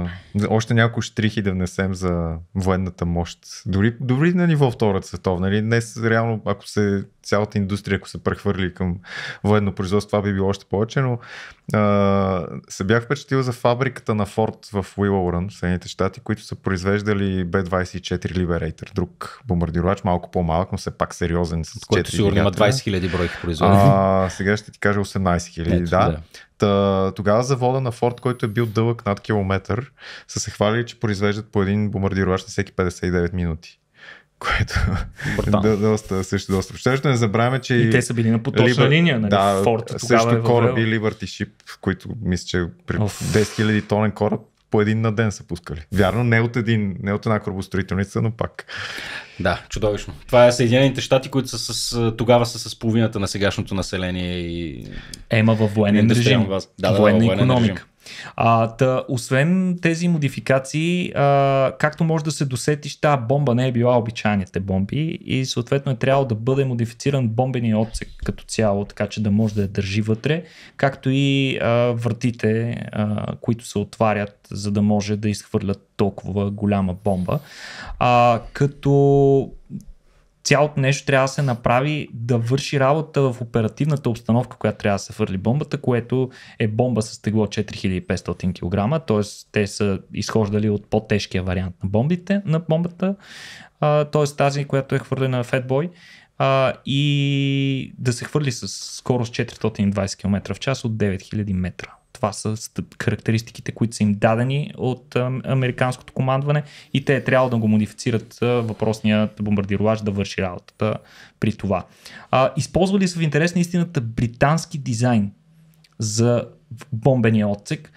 още няколко штрихи да внесем за военната мощ. Дори, дори на ниво Втората световна. Нали? Днес реално, ако се цялата индустрия, ако се прехвърли към военно производство, това би било още повече, но а, се бях впечатлил за фабриката на Форд в в Съединените щати, които са произвеждали B-24 Liberator, друг бомбардировач, малко по-малък, но все пак сериозен с Който сигурно има 20 000 бройки производени. сега ще ти кажа 18 000, Ето, да. да. Та, тогава завода на Форд, който е бил дълъг над километър, са се хвалили, че произвеждат по един бомбардировач на всеки 59 минути което да, доста, също доста. Също не забравяме, че... И те са били на поточна Liber... линия, нали? Да, Форд също е кораби и Liberty Ship, които мисля, че при 10 000 тонен кораб по един на ден са пускали. Вярно, не от, един, не от една корабостроителница, но пак. Да, чудовищно. Това е Съединените щати, които са с, тогава са с половината на сегашното население и... Ема във военен режим. Да, военна, да, военна економика. Режим. А, та, освен тези модификации, а, както може да се досетиш, тази бомба не е била обичайните бомби и съответно е трябвало да бъде модифициран бомбения отсек като цяло, така че да може да я държи вътре, както и а, вратите, а, които се отварят, за да може да изхвърлят толкова голяма бомба. А, като цялото нещо трябва да се направи да върши работа в оперативната обстановка, която трябва да се фърли бомбата, което е бомба с тегло 4500 кг, т.е. те са изхождали от по-тежкия вариант на, бомбите, на бомбата, т.е. тази, която е хвърлена в Fatboy а, и да се хвърли с скорост 420 км в час от 9000 метра. Това са характеристиките, които са им дадени от американското командване и те е трябвало да го модифицират въпросният бомбардировач да върши работата при това. А, използвали са в интерес на истината британски дизайн за бомбения отсек,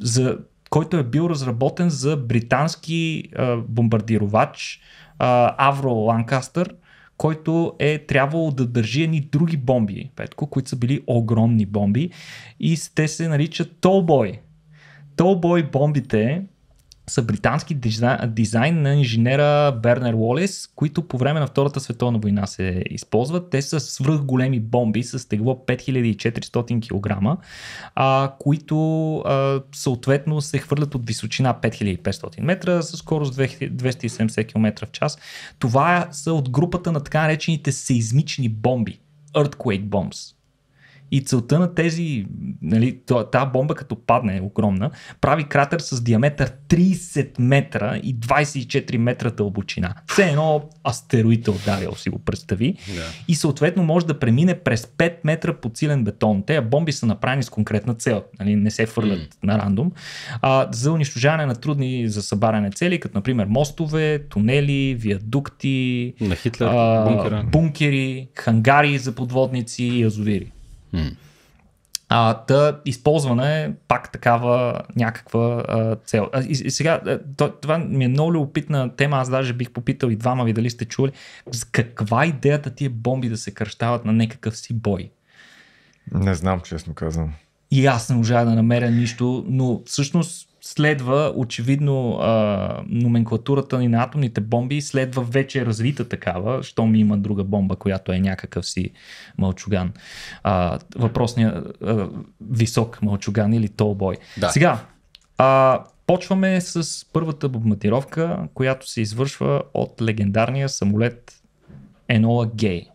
за който е бил разработен за британски а, бомбардировач Авро Ланкастър, който е трябвало да държи едни други бомби, Петко, които са били огромни бомби и те се наричат Толбой. Толбой бомбите са британски дизайн, дизайн на инженера Бернер Уолес, които по време на Втората световна война се използват. Те са свръхголеми бомби с тегло 5400 кг, а, които а, съответно се хвърлят от височина 5500 метра с скорост 270 км в час. Това са от групата на така наречените сейзмични бомби, earthquake bombs и целта на тези, нали, тази бомба като падне е огромна, прави кратер с диаметър 30 метра и 24 метра дълбочина. Все едно астероид е ударил, си го представи. Yeah. И съответно може да премине през 5 метра подсилен бетон. Те бомби са направени с конкретна цел, нали, не се фърлят mm. на рандом, а, за унищожаване на трудни за събаряне цели, като например мостове, тунели, виадукти, на Хитлер, а, бункера. бункери, хангари за подводници и язовири. А, да, използване е пак такава някаква а, цел. А, и, и сега, това ми е много любопитна тема, аз даже бих попитал и двама ви дали сте чули, за каква идеята тия бомби да се кръщават на някакъв си бой? Не знам, честно казвам. И аз не можа да намеря нищо, но всъщност следва очевидно а, номенклатурата ни на атомните бомби, следва вече развита такава, щом има друга бомба, която е някакъв си мълчуган. А, въпросния а, висок мълчуган или толбой. Да. Сега, а, почваме с първата бомбардировка, която се извършва от легендарния самолет Enola Gay.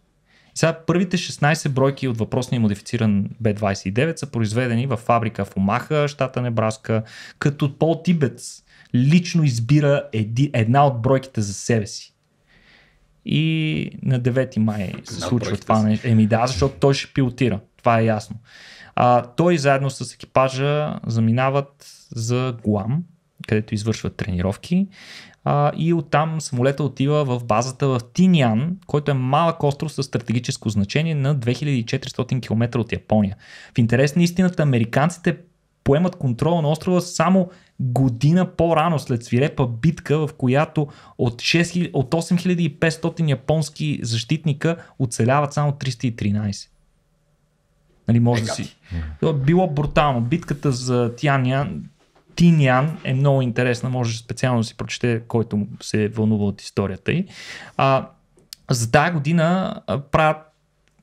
Сега първите 16 бройки от въпросния модифициран B-29 са произведени в фабрика в Омаха, щата Небраска, като Пол Тибец лично избира еди, една от бройките за себе си. И на 9 май се една случва това нещо. Еми да, защото той ще пилотира. Това е ясно. А, той заедно с екипажа заминават за Гуам, където извършват тренировки а, и оттам самолета отива в базата в Тиньян, който е малък остров с стратегическо значение на 2400 км от Япония. В интерес на истината, американците поемат контрола на острова само година по-рано след свирепа битка, в която от, 6, от 8500 японски защитника оцеляват само 313. Нали, може е, да си. Било брутално. Битката за Тянян, Тиньян е много интересна, може специално да си прочете, който се е вълнува от историята й. А, за тази година правят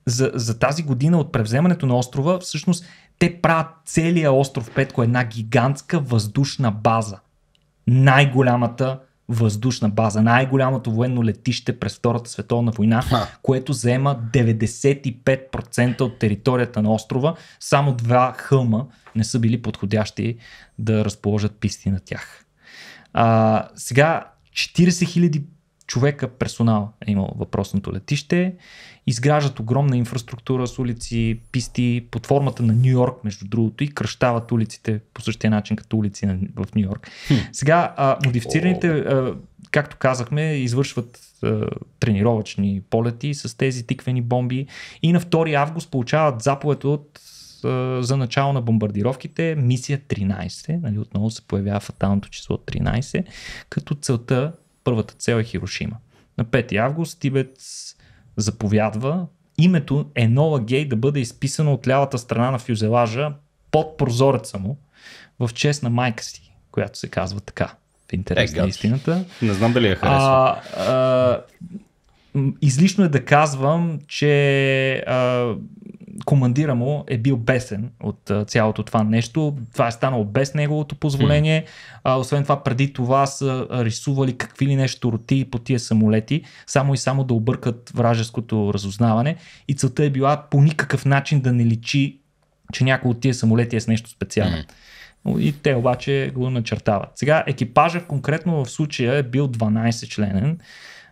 за, за тази година от превземането на острова, всъщност те правят целия остров Петко една гигантска въздушна база. Най-голямата въздушна база, най-голямото военно летище през Втората световна война, Ха. което заема 95% от територията на острова. Само два хълма не са били подходящи да разположат писти на тях. А, сега 40 000 човека персонал е имал въпросното летище. Изграждат огромна инфраструктура с улици, писти под формата на Нью Йорк, между другото, и кръщават улиците по същия начин, като улици в Нью Йорк. Сега, а, модифицираните, а, както казахме, извършват а, тренировъчни полети с тези тиквени бомби и на 2 август получават заповед от за начало на бомбардировките мисия 13, нали, отново се появява фаталното число 13, като целта Първата цел е Хирошима. На 5 август Тибет заповядва името Енола Гей да бъде изписано от лявата страна на фюзелажа под прозореца му в чест на майка си, която се казва така. В интерес е, на истината. Не знам дали я харесва. А, а, излишно е да казвам, че а, командира му е бил бесен от а, цялото това нещо. Това е станало без неговото позволение. А, освен това, преди това са рисували какви ли нещо роти по тия самолети, само и само да объркат вражеското разузнаване. И целта е била по никакъв начин да не личи, че някой от тия самолети е с нещо специално. Mm. И те обаче го начертават. Сега екипажа конкретно в случая е бил 12 членен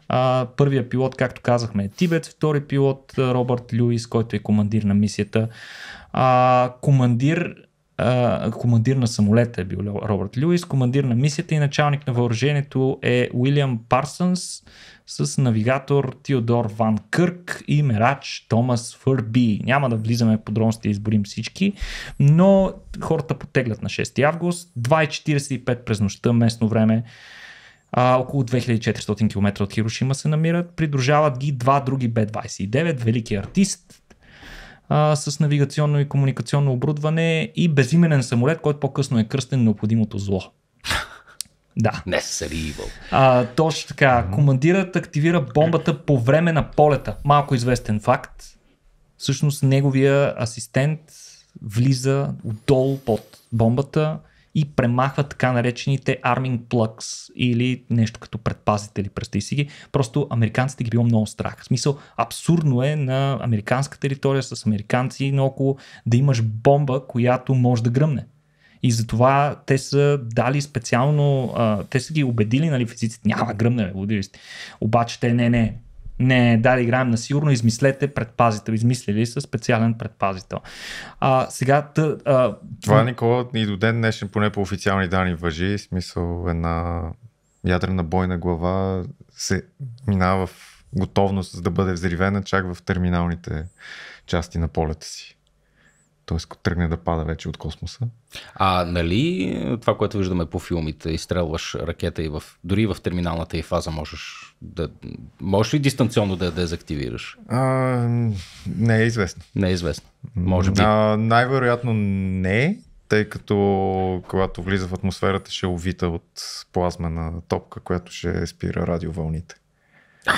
а, първия пилот, както казахме, е Тибет, втори пилот Робърт Люис, който е командир на мисията. А, командир а, командир на самолета е бил Робърт Люис, командир на мисията и началник на въоръжението е Уилям Парсънс с навигатор Теодор Ван Кърк и мерач Томас Фърби. Няма да влизаме в подробности и изборим всички, но хората потеглят на 6 август, 2.45 през нощта местно време а, около 2400 км от Хирошима се намират. Придружават ги два други Б-29, велики артист а, с навигационно и комуникационно оборудване и безименен самолет, който по-късно е кръстен необходимото зло. Да. са evil. А, точно така. Командирът активира бомбата по време на полета. Малко известен факт. Всъщност неговия асистент влиза отдолу под бомбата и премахва така наречените arming plugs или нещо като предпазители, представи си ги. Просто американците ги било много страх. В смисъл, абсурдно е на американска територия с американци наоколо да имаш бомба, която може да гръмне. И затова те са дали специално, а, те са ги убедили, нали, физиците, няма гръмне, водили Обаче те, не, не, не, да, да играем на сигурно, измислете предпазител. Измислили са специален предпазител. А, сега, тъ, а... Това, Никола, и до ден днешен, поне по официални данни въжи, смисъл една ядрена бойна глава се минава в готовност да бъде взривена чак в терминалните части на полета си. Тоест, тръгне да пада вече от космоса. А, нали, това, което виждаме по филмите, изстрелваш ракета и в, дори в терминалната и фаза можеш да... Можеш ли дистанционно да я дезактивираш? А, не е известно. Не е известно. Може би. А, най-вероятно не, тъй като когато влиза в атмосферата ще е увита от плазмена топка, която ще спира радиовълните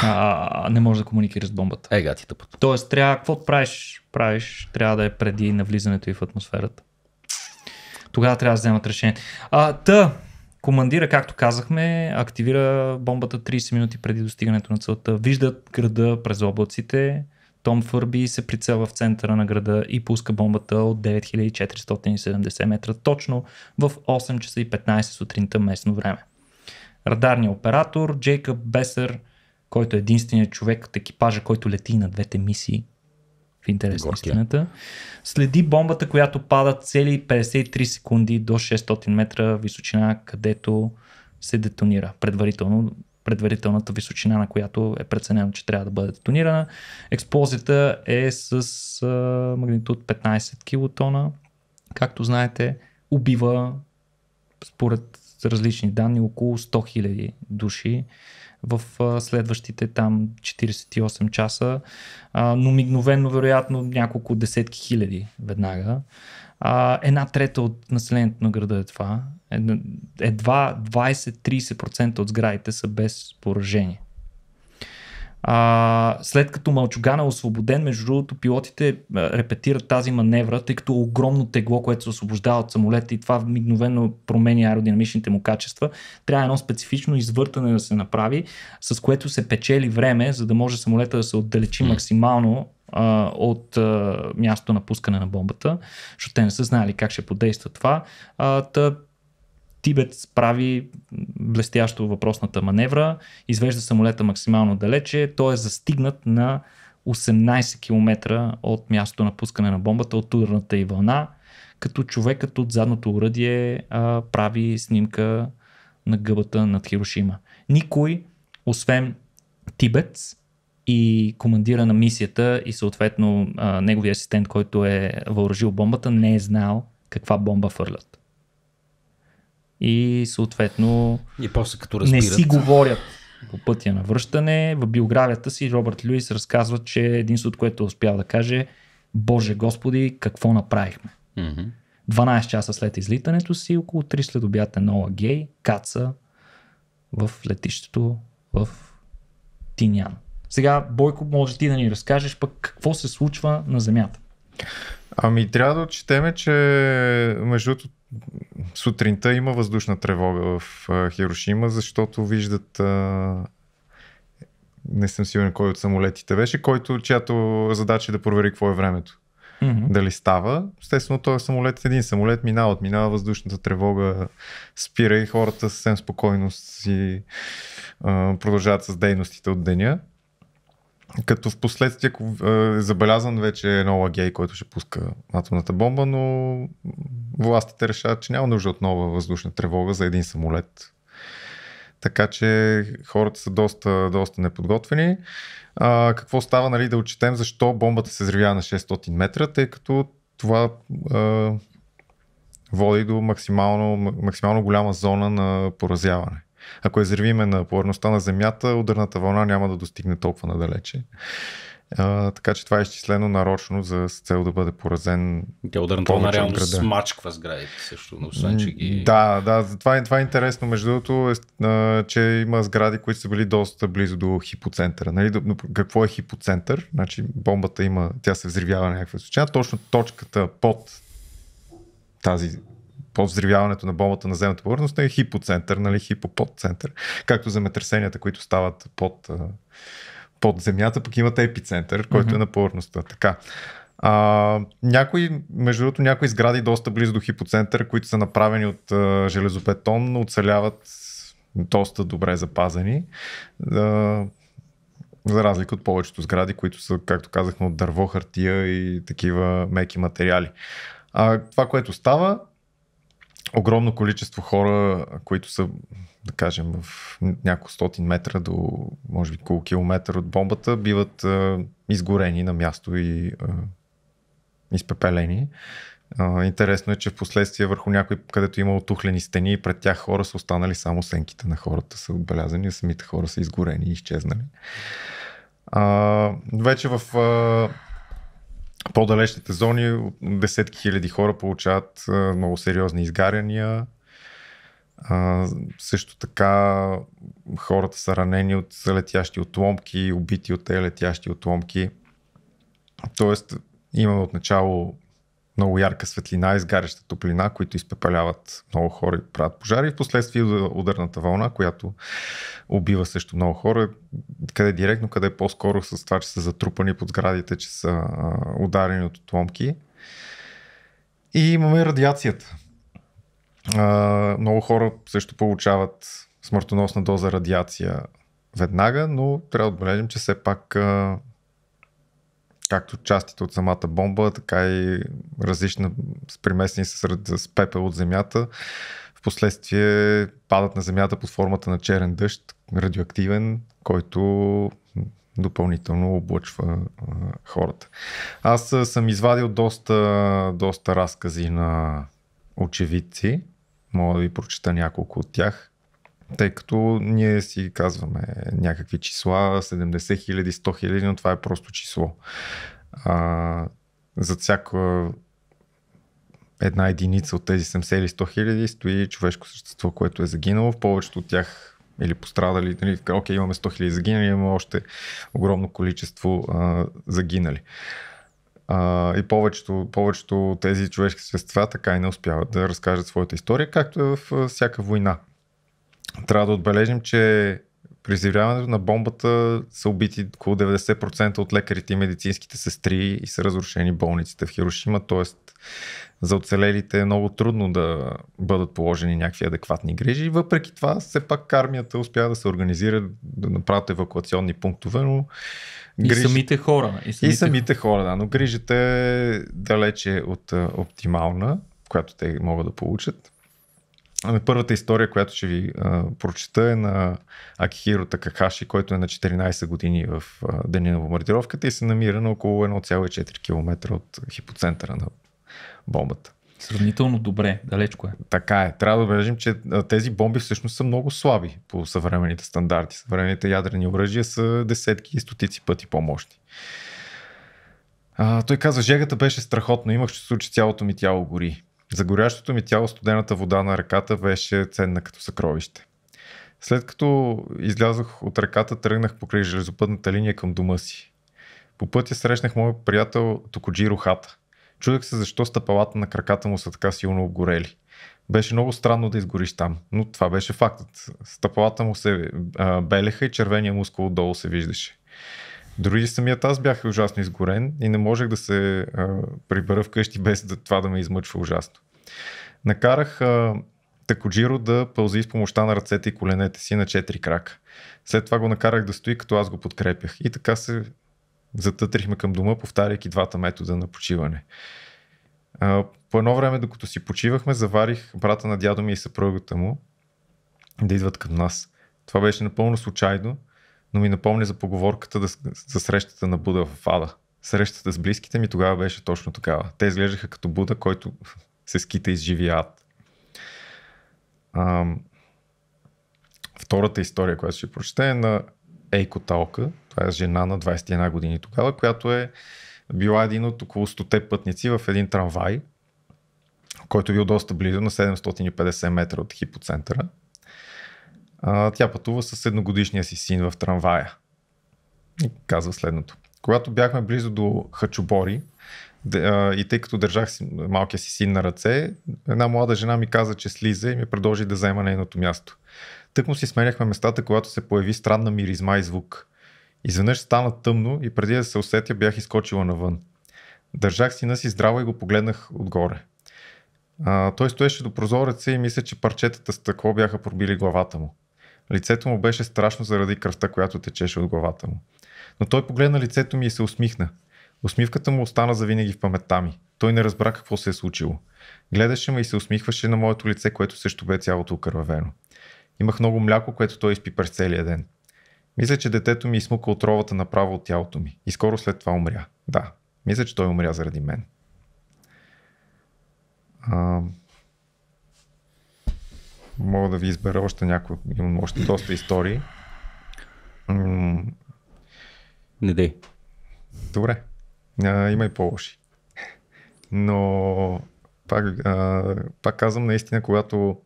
а, не можеш да комуникираш с бомбата. Е, гати тъпото. Тоест, трябва, какво правиш, правиш, трябва да е преди навлизането и в атмосферата. Тогава трябва да вземат решение. А, та, командира, както казахме, активира бомбата 30 минути преди достигането на целта. Виждат града през облаците. Том Фърби се прицелва в центъра на града и пуска бомбата от 9470 метра точно в 8 часа и 15 сутринта местно време. Радарният оператор Джейкъб Бесър – който е единственият човек от екипажа, който лети на двете мисии, в интерес на истината, следи бомбата, която пада цели 53 секунди до 600 метра височина, където се детонира предварително предварителната височина, на която е преценено, че трябва да бъде детонирана. Експлозията е с а, магнитуд 15 килотона. Както знаете, убива според различни данни около 100 000 души в следващите там 48 часа, но мигновено, вероятно няколко десетки хиляди веднага. Една трета от населението на града е това. Едва 20-30% от сградите са без поражение. А, след като Малчуган е освободен, между другото, пилотите репетират тази маневра, тъй като огромно тегло, което се освобождава от самолета и това мигновено променя аеродинамичните му качества, трябва едно специфично извъртане да се направи, с което се печели време, за да може самолета да се отдалечи максимално а, от а, мястото на пускане на бомбата, защото те не са знали как ще подейства това. А, та, Тибет прави блестящо въпросната маневра, извежда самолета максимално далече, той е застигнат на 18 км от мястото на пускане на бомбата от ударната и вълна, като човекът от задното уръдие а, прави снимка на гъбата над Хирошима. Никой, освен Тибец и командира на мисията и съответно а, неговия асистент, който е въоръжил бомбата, не е знал каква бомба фърлят и съответно и после като разбират. не си говорят по пътя на връщане. В биографията си Робърт Люис разказва, че единството, което е успял да каже Боже Господи, какво направихме. Mm-hmm. 12 часа след излитането си, около 3 след обята е Нола Гей, каца в летището в Тинян. Сега, Бойко, може ти да ни разкажеш пък какво се случва на Земята. Ами трябва да отчетеме, че между другото сутринта има въздушна тревога в Хирошима, защото виждат не съм сигурен кой от самолетите беше, който, чиято задача е да провери какво е времето. Mm-hmm. Дали става? Естествено, този е самолет е един самолет минава, отминава въздушната тревога, спира и хората съвсем спокойно си а, продължават с дейностите от деня. Като в последствие е, е забелязан вече е нова гей, който ще пуска атомната бомба, но властите решават, че няма нужда от нова въздушна тревога за един самолет. Така че хората са доста, доста неподготвени. А, какво става, нали, да отчетем защо бомбата се взривява на 600 метра, тъй като това а, води до максимално, максимално голяма зона на поразяване ако я зривиме на повърхността на Земята, ударната вълна няма да достигне толкова надалече. А, така че това е изчислено нарочно за с цел да бъде поразен. Тя ударната вълна реално града. смачква сградите също, но освен, че ги... Да, да, това е, това е интересно. Между другото, е, че има сгради, които са били доста близо до хипоцентъра. Нали? Но какво е хипоцентър? Значи бомбата има, тя се взривява на някаква случая. Точно точката под тази по взривяването на бомбата на земната повърхност е хипоцентър, нали, хипоподцентър, както земетресенията, които стават под, под земята, пък имат епицентър, който mm-hmm. е на повърхността. Така. А, някои, между другото, някои сгради доста близо до хипоцентъра, които са направени от а, железобетон, оцеляват доста добре запазени. А, за разлика от повечето сгради, които са, както казахме, от дърво, хартия и такива меки материали. А, това, което става, огромно количество хора, които са, да кажем, в няколко стотин метра до, може би, колко километър от бомбата, биват а, изгорени на място и а, изпепелени. А, интересно е, че в последствие върху някой, където е има отухлени стени, пред тях хора са останали само сенките на хората, са отбелязани, а самите хора са изгорени и изчезнали. А, вече в а, по-далечните зони десетки хиляди хора получават много сериозни изгаряния. А, също така хората са ранени от летящи отломки, убити от те летящи отломки. Тоест имаме отначало много ярка светлина, изгаряща топлина, които изпепеляват много хора и правят пожари. И в последствие ударната вълна, която убива също много хора, къде директно, къде по-скоро с това, че са затрупани под сградите, че са ударени от отломки. И имаме радиацията. много хора също получават смъртоносна доза радиация веднага, но трябва да отбележим, че все пак както частите от самата бомба, така и различна, примесени с, с пепел от земята. Впоследствие падат на земята под формата на черен дъжд, радиоактивен, който допълнително облъчва а, хората. Аз съм извадил доста, доста разкази на очевидци. Мога да ви прочета няколко от тях. Тъй като ние си казваме някакви числа, 70 000 100 000, но това е просто число. А, за всяка една единица от тези 70 или 100 хиляди стои човешко същество, което е загинало. В повечето от тях или пострадали, нали, окей, имаме 100 хиляди загинали, имаме още огромно количество а, загинали. А, и повечето, повечето от тези човешки същества така и не успяват да разкажат своята история, както е в всяка война трябва да отбележим, че при изявяването на бомбата са убити около 90% от лекарите и медицинските сестри и са разрушени болниците в Хирошима, т.е. за оцелелите е много трудно да бъдат положени някакви адекватни грижи. Въпреки това, все пак армията успя да се организира, да направят евакуационни пунктове, но Гриж... И самите хора. И самите, и самите хора, да, но грижата е далече от оптимална, която те могат да получат. Ами първата история, която ще ви а, прочета е на Акихиро Такахаши, който е на 14 години в деня на бомбардировката и се намира на около 1,4 км от хипоцентъра на бомбата. Сравнително добре, далечко е. Така е. Трябва да отбележим, че тези бомби всъщност са много слаби по съвременните стандарти. Съвременните ядрени оръжия са десетки и стотици пъти по-мощни. А, той казва, жегата беше страхотно, имах чувство, че цялото ми тяло гори. За горящото ми тяло студената вода на реката беше ценна като съкровище. След като излязох от реката, тръгнах покрай железопътната линия към дома си. По пътя срещнах моят приятел Токоджиро Хата. Чудех се защо стъпалата на краката му са така силно обгорели. Беше много странно да изгориш там, но това беше фактът. Стъпалата му се а, белеха и червения мускул отдолу се виждаше. Дори самият аз бях ужасно изгорен и не можех да се а, прибера вкъщи без да, това да ме измъчва ужасно. Накарах а, Такоджиро да пълзи с помощта на ръцете и коленете си на четири крака. След това го накарах да стои, като аз го подкрепях. И така се затътрихме към дома, повтаряйки двата метода на почиване. А, по едно време, докато си почивахме, заварих брата на дядо ми и съпругата му да идват към нас. Това беше напълно случайно, но ми напомня за поговорката да, за срещата на Буда в Ада. Срещата с близките ми тогава беше точно такава. Те изглеждаха като Буда, който се скита из живия ад. А, втората история, която ще прочете е на Ейко Талка. Това е жена на 21 години тогава, която е била един от около 100 пътници в един трамвай, който е бил доста близо на 750 метра от хипоцентъра. А, тя пътува с едногодишния си син в трамвая. И казва следното. Когато бяхме близо до Хачубори, и тъй като държах малкия си син на ръце, една млада жена ми каза, че слиза и ми предложи да взема нейното място. Тък му си сменяхме местата, когато се появи странна миризма и звук. Изведнъж стана тъмно и преди да се усетя бях изкочила навън. Държах сина си здраво и го погледнах отгоре. А, той стоеше до прозореца и мисля, че парчетата стъкло бяха пробили главата му. Лицето му беше страшно заради кръвта, която течеше от главата му. Но той погледна лицето ми и се усмихна. Усмивката му остана завинаги в паметта ми. Той не разбра какво се е случило. Гледаше ме и се усмихваше на моето лице, което също бе цялото окървавено. Имах много мляко, което той изпи през целия ден. Мисля, че детето ми измука отровата направо от тялото ми и скоро след това умря. Да, мисля, че той умря заради мен. А, мога да ви избера още някои, имам още доста истории. не дей. Добре. А, има и по-лоши. Но пак, а, пак казвам, наистина, когато,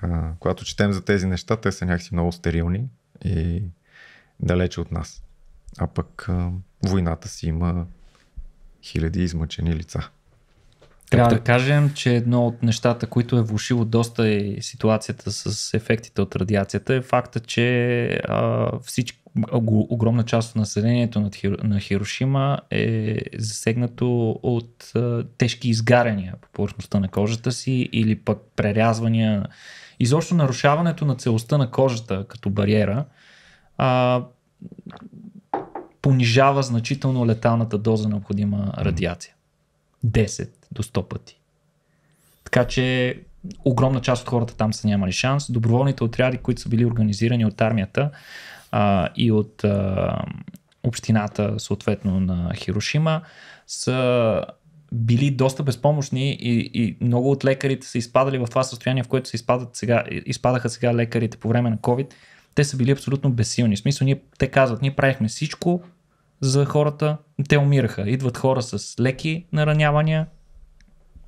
а, когато четем за тези неща, те са някакси много стерилни и далече от нас. А пък а, войната си има хиляди измъчени лица. Трябва да кажем, че едно от нещата, които е влушило доста и е ситуацията с ефектите от радиацията е факта, че а, всички, огромна част от населението на, Хир, на Хирошима е засегнато от а, тежки изгаряния по повърхността на кожата си или пък прерязвания. Изобщо нарушаването на целостта на кожата като бариера а, понижава значително леталната доза необходима радиация. 10 до 100 пъти. Така че огромна част от хората там са нямали шанс. Доброволните отряди, които са били организирани от армията а, и от а, общината, съответно на Хирошима, са били доста безпомощни и, и много от лекарите са изпадали в това състояние, в което се изпадат сега, изпадаха сега лекарите по време на COVID. Те са били абсолютно безсилни. В смисъл, ние, те казват, ние правихме всичко за хората, те умираха. Идват хора с леки наранявания,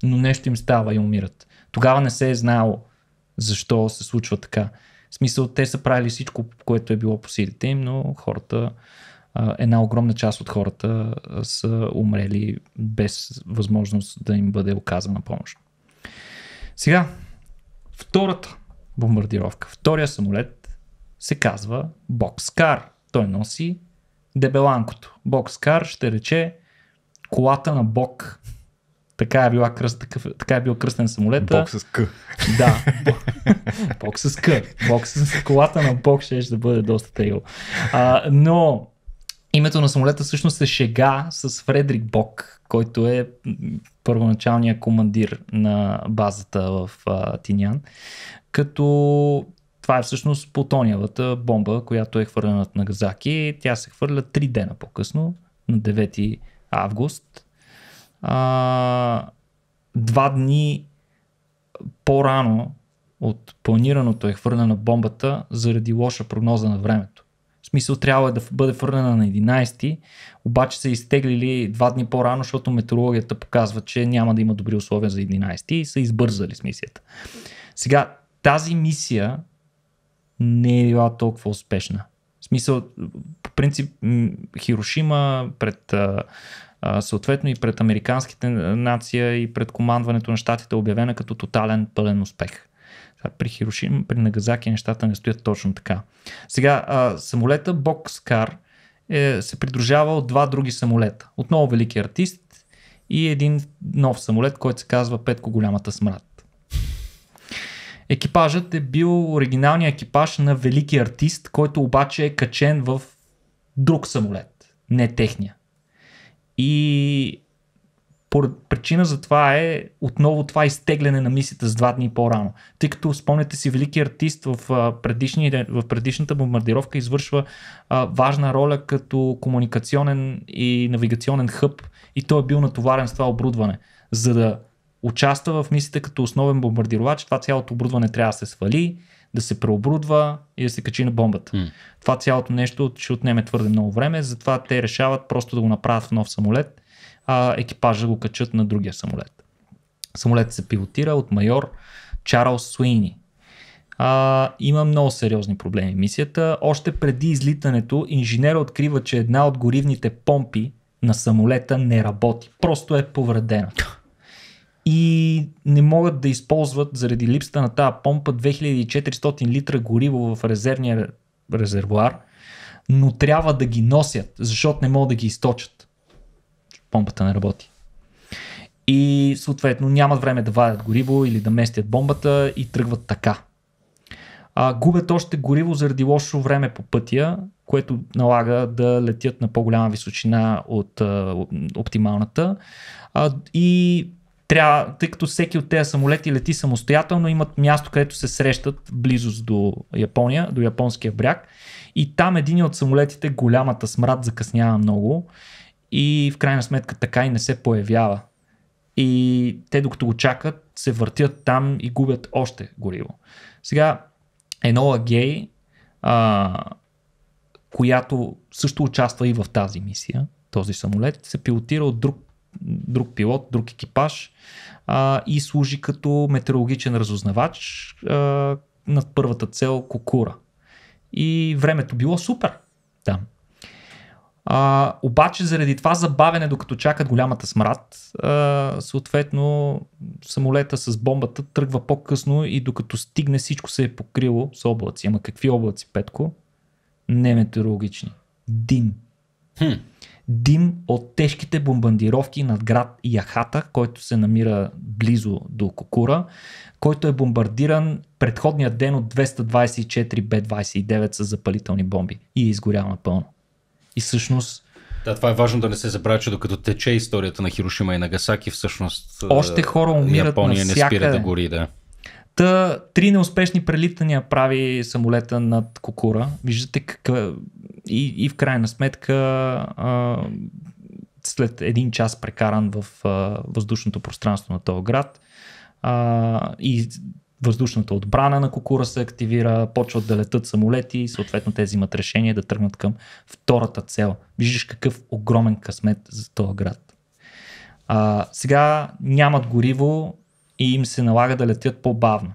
но нещо им става и умират. Тогава не се е знало защо се случва така. В смисъл, те са правили всичко, което е било по силите им, но хората, една огромна част от хората са умрели без възможност да им бъде оказана помощ. Сега, втората бомбардировка, втория самолет се казва Бокскар. Той носи дебеланкото. Бокскар ще рече колата на Бог. Така е, била кръст, такъв, така е бил кръстен самолет. Бог с К. Да. Бог с К. Бог с колата на Бог ще, ще бъде доста тегло. А, но името на самолета всъщност е шега с Фредрик Бок, който е първоначалният командир на базата в а, Тинян. Като това е всъщност плутониевата бомба, която е хвърлена на Нагазаки. Тя се хвърля три дена по-късно, на 9 август а, два дни по-рано от планираното е хвърлена бомбата заради лоша прогноза на времето. В смисъл трябва да бъде хвърлена на 11, обаче са изтеглили два дни по-рано, защото метеорологията показва, че няма да има добри условия за 11 и са избързали с мисията. Сега, тази мисия не е била толкова успешна. В смисъл, по принцип, Хирошима пред съответно и пред американските нация и пред командването на щатите е обявена като тотален пълен успех. При Хирошима, при Нагазаки нещата не стоят точно така. Сега, самолета Boxcar е, се придружава от два други самолета. Отново велики артист и един нов самолет, който се казва Петко голямата смрад. Екипажът е бил оригиналният екипаж на велики артист, който обаче е качен в друг самолет, не техния. И причина за това е отново това изтегляне на мисията с два дни по-рано. Тъй като спомняте си, велики артист в, предишни, в предишната бомбардировка извършва а, важна роля като комуникационен и навигационен хъб и той е бил натоварен с това обрудване. За да участва в мисията като основен бомбардировач, това цялото обрудване трябва да се свали да се преобрудва и да се качи на бомбата. Mm. Това цялото нещо ще отнеме твърде много време, затова те решават просто да го направят в нов самолет, а екипажа го качат на другия самолет. Самолет се пилотира от майор Чарлз Суини. А, има много сериозни проблеми. Мисията, още преди излитането, инженера открива, че една от горивните помпи на самолета не работи. Просто е повредена. и не могат да използват заради липсата на тази помпа 2400 литра гориво в резервния резервуар, но трябва да ги носят, защото не могат да ги източат. Помпата не работи. И съответно нямат време да вадят гориво или да местят бомбата и тръгват така. А, губят още гориво заради лошо време по пътя, което налага да летят на по-голяма височина от а, оптималната. А, и трябва, тъй като всеки от тези самолети лети самостоятелно, имат място, където се срещат близост до Япония, до японския бряг. И там един от самолетите, голямата смрад, закъснява много и в крайна сметка така и не се появява. И те докато го чакат, се въртят там и губят още гориво. Сега, Енола Гей, а, която също участва и в тази мисия, този самолет, се пилотира от друг друг пилот, друг екипаж а, и служи като метеорологичен разузнавач а, над първата цел Кокура. И времето било супер Да. А, обаче заради това забавене, докато чакат голямата смрад, а, съответно самолета с бомбата тръгва по-късно и докато стигне всичко се е покрило с облаци. Ама какви облаци, Петко? Не метеорологични. Дим. Хм дим от тежките бомбардировки над град Яхата, който се намира близо до Кокура, който е бомбардиран предходния ден от 224 Б-29 с запалителни бомби и е изгорял напълно. И всъщност да, това е важно да не се забравя, че докато тече историята на Хирошима и Нагасаки, всъщност още хора умират Япония всяка... не спира да гори, да. Та, три неуспешни прелитания прави самолета над Кокура. Виждате какъв... И, и в крайна сметка а, след един час прекаран в а, въздушното пространство на този град а, и въздушната отбрана на Кокура се активира, почват да летат самолети и съответно те взимат решение да тръгнат към втората цел. Виждаш какъв огромен късмет за този град. А, сега нямат гориво, и им се налага да летят по-бавно.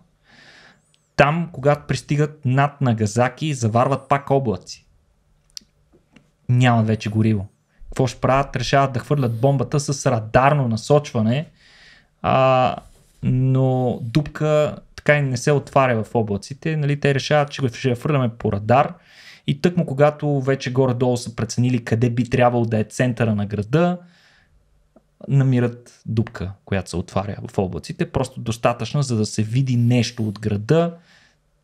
Там, когато пристигат над Нагазаки, заварват пак облаци. Нямат вече гориво. Какво ще правят? Решават да хвърлят бомбата с радарно насочване, а, но дупка така и не се отваря в облаците. Нали, те решават, че ще я хвърляме по радар. И тъкмо когато вече горе-долу са преценили къде би трябвало да е центъра на града, намират дупка, която се отваря в облаците, просто достатъчно, за да се види нещо от града.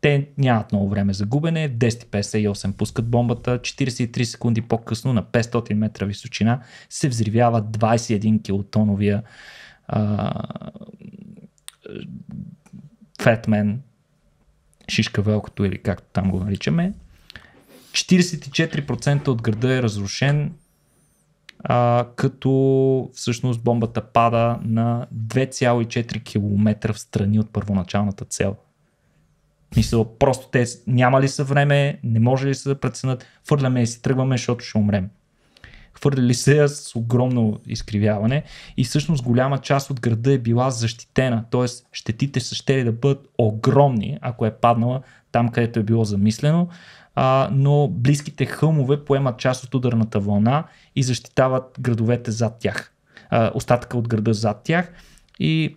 Те нямат много време за губене, 10.58 пускат бомбата, 43 секунди по-късно на 500 метра височина се взривява 21 килотоновия Фетмен, Шишка Велкото или както там го наричаме. 44% от града е разрушен, а, като всъщност бомбата пада на 2,4 км в страни от първоначалната цел. Мисля, просто те няма ли са време, не може ли се да преценят, фърляме и си тръгваме, защото ще умрем. Хвърляли се с огромно изкривяване и всъщност голяма част от града е била защитена, т.е. щетите са ще да бъдат огромни, ако е паднала там, където е било замислено а, но близките хълмове поемат част от ударната вълна и защитават градовете зад тях, а, остатъка от града зад тях и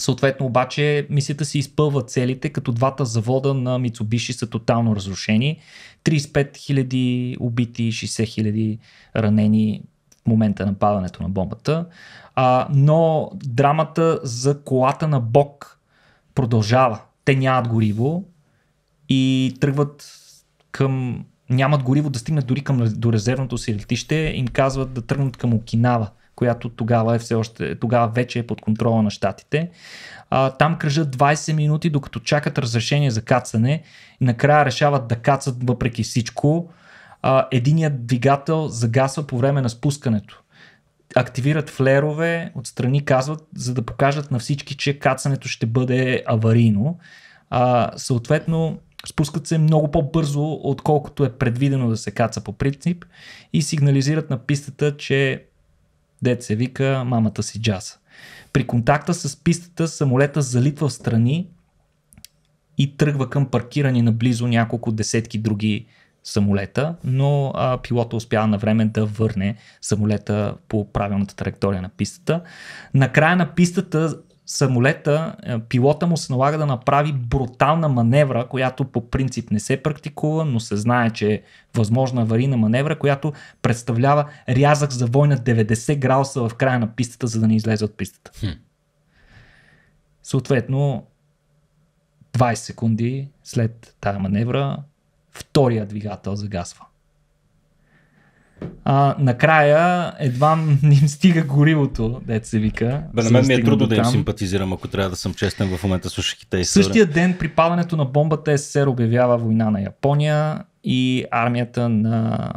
Съответно обаче мисията си изпълва целите, като двата завода на Мицубиши са тотално разрушени. 35 000 убити, 60 000 ранени в момента на падането на бомбата. А, но драмата за колата на Бог продължава. Те нямат гориво и тръгват към нямат гориво да стигнат дори към, до резервното си летище, им казват да тръгнат към Окинава, която тогава, е все още, тогава вече е под контрола на щатите. А, там кръжат 20 минути, докато чакат разрешение за кацане и накрая решават да кацат въпреки всичко. А, единият двигател загасва по време на спускането. Активират флерове, отстрани казват, за да покажат на всички, че кацането ще бъде аварийно. А, съответно, Спускат се много по-бързо, отколкото е предвидено да се каца по принцип и сигнализират на пистата, че дет се вика мамата си джаза. При контакта с пистата самолета залитва в страни и тръгва към паркирани наблизо няколко десетки други самолета, но а, пилота успява на време да върне самолета по правилната траектория на пистата. Накрая на пистата самолета, е, пилота му се налага да направи брутална маневра, която по принцип не се практикува, но се знае, че е възможна аварийна маневра, която представлява рязък за война 90 градуса в края на пистата, за да не излезе от пистата. Хм. Съответно, 20 секунди след тази маневра, втория двигател загасва а, накрая едва не им стига горивото, дете се вика. Бе, на мен ми е трудно да им симпатизирам, ако трябва да съм честен в момента слушах и те Същия ден при падането на бомбата СССР обявява война на Япония и армията на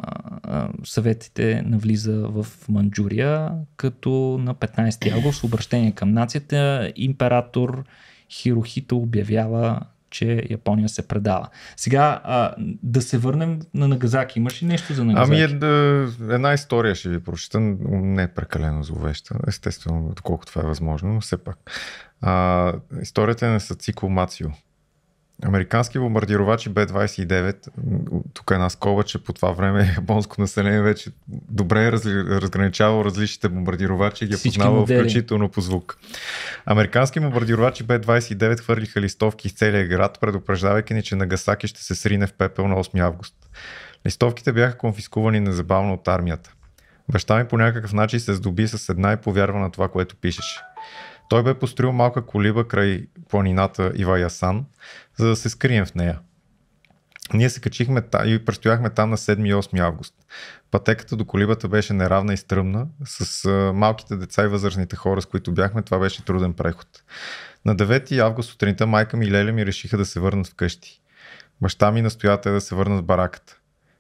съветите навлиза в Манджурия, като на 15 август обращение към нацията император Хирохито обявява че Япония се предава. Сега а, да се върнем на Нагазаки. Имаш ли нещо за Нагазаки? Ами е, да, една история ще ви прочета. Не е прекалено зловеща, естествено, доколко това е възможно, но все пак. А, историята е на Сацико Мацио, Американски бомбардировачи Б-29, тук е една скоба, че по това време японско население вече добре е разграничавало различните бомбардировачи и ги е познавало включително по звук. Американски бомбардировачи Б-29 хвърлиха листовки из целия град, предупреждавайки ни, че Нагасаки ще се срине в пепел на 8 август. Листовките бяха конфискувани незабавно от армията. Баща ми по някакъв начин се здоби с една и повярва на това, което пишеше. Той бе построил малка колиба край планината Иваясан, за да се скрием в нея. Ние се качихме та и престояхме там на 7 и 8 август. Пътеката до колибата беше неравна и стръмна. С а, малките деца и възрастните хора, с които бяхме, това беше труден преход. На 9 август сутринта майка ми и Леля ми решиха да се върнат вкъщи. Баща ми настоята да се върнат в бараката.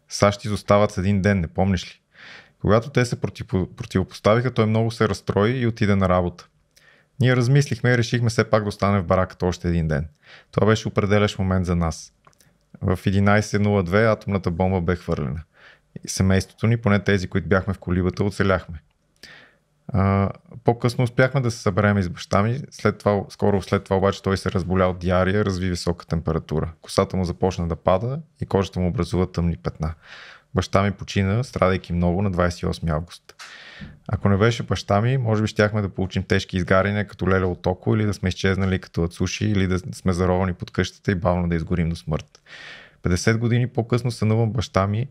САЩ изостават с един ден, не помниш ли? Когато те се противопоставиха, той много се разстрои и отиде на работа. Ние размислихме и решихме все пак да остане в бараката още един ден. Това беше определящ момент за нас. В 11.02 атомната бомба бе хвърлена. И семейството ни, поне тези, които бяхме в колибата, оцеляхме. А, по-късно успяхме да се съберем из баща ми, след това, скоро след това обаче той се разболя от диария, разви висока температура. Косата му започна да пада и кожата му образува тъмни петна. Баща ми почина, страдайки много на 28 август. Ако не беше баща ми, може би щяхме да получим тежки изгаряния като леля от око или да сме изчезнали като ацуши или да сме заровани под къщата и бавно да изгорим до смърт. 50 години по-късно сънувам баща ми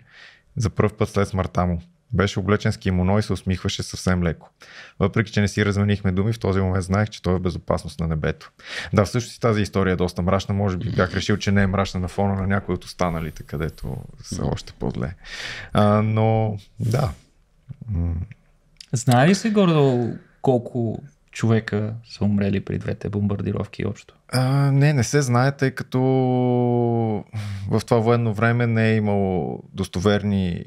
за първ път след смъртта му. Беше облечен с кимоно и се усмихваше съвсем леко. Въпреки, че не си разменихме думи, в този момент знаех, че той е в безопасност на небето. Да, всъщност тази история е доста мрачна. Може би бях решил, че не е мрачна на фона на някои от останалите, където са още по-зле. А, но, да. Знае ли се гордо колко човека са умрели при двете бомбардировки общо? А, не, не се знае, тъй като в това военно време не е имало достоверни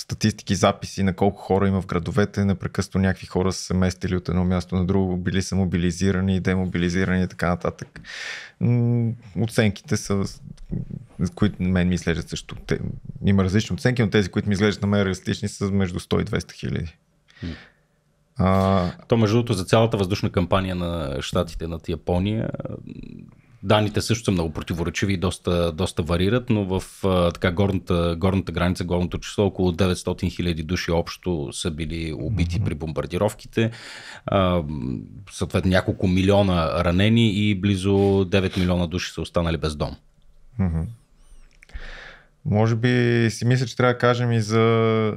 статистики, записи на колко хора има в градовете. Непрекъснато някакви хора са се местили от едно място на друго, били са мобилизирани, демобилизирани и така нататък. Оценките са, които мен ми изглеждат също. Те, има различни оценки, но тези, които ми изглеждат на мен реалистични, са между 100 и 200 хиляди. А... То, между другото, за цялата въздушна кампания на щатите над Япония Даните също са много противоречиви и доста, доста варират, но в така горната, горната граница, горното число, около 900 хиляди души общо са били убити mm-hmm. при бомбардировките, а, съответно няколко милиона ранени и близо 9 милиона души са останали без дом. Mm-hmm. Може би си мисля, че трябва да кажем и за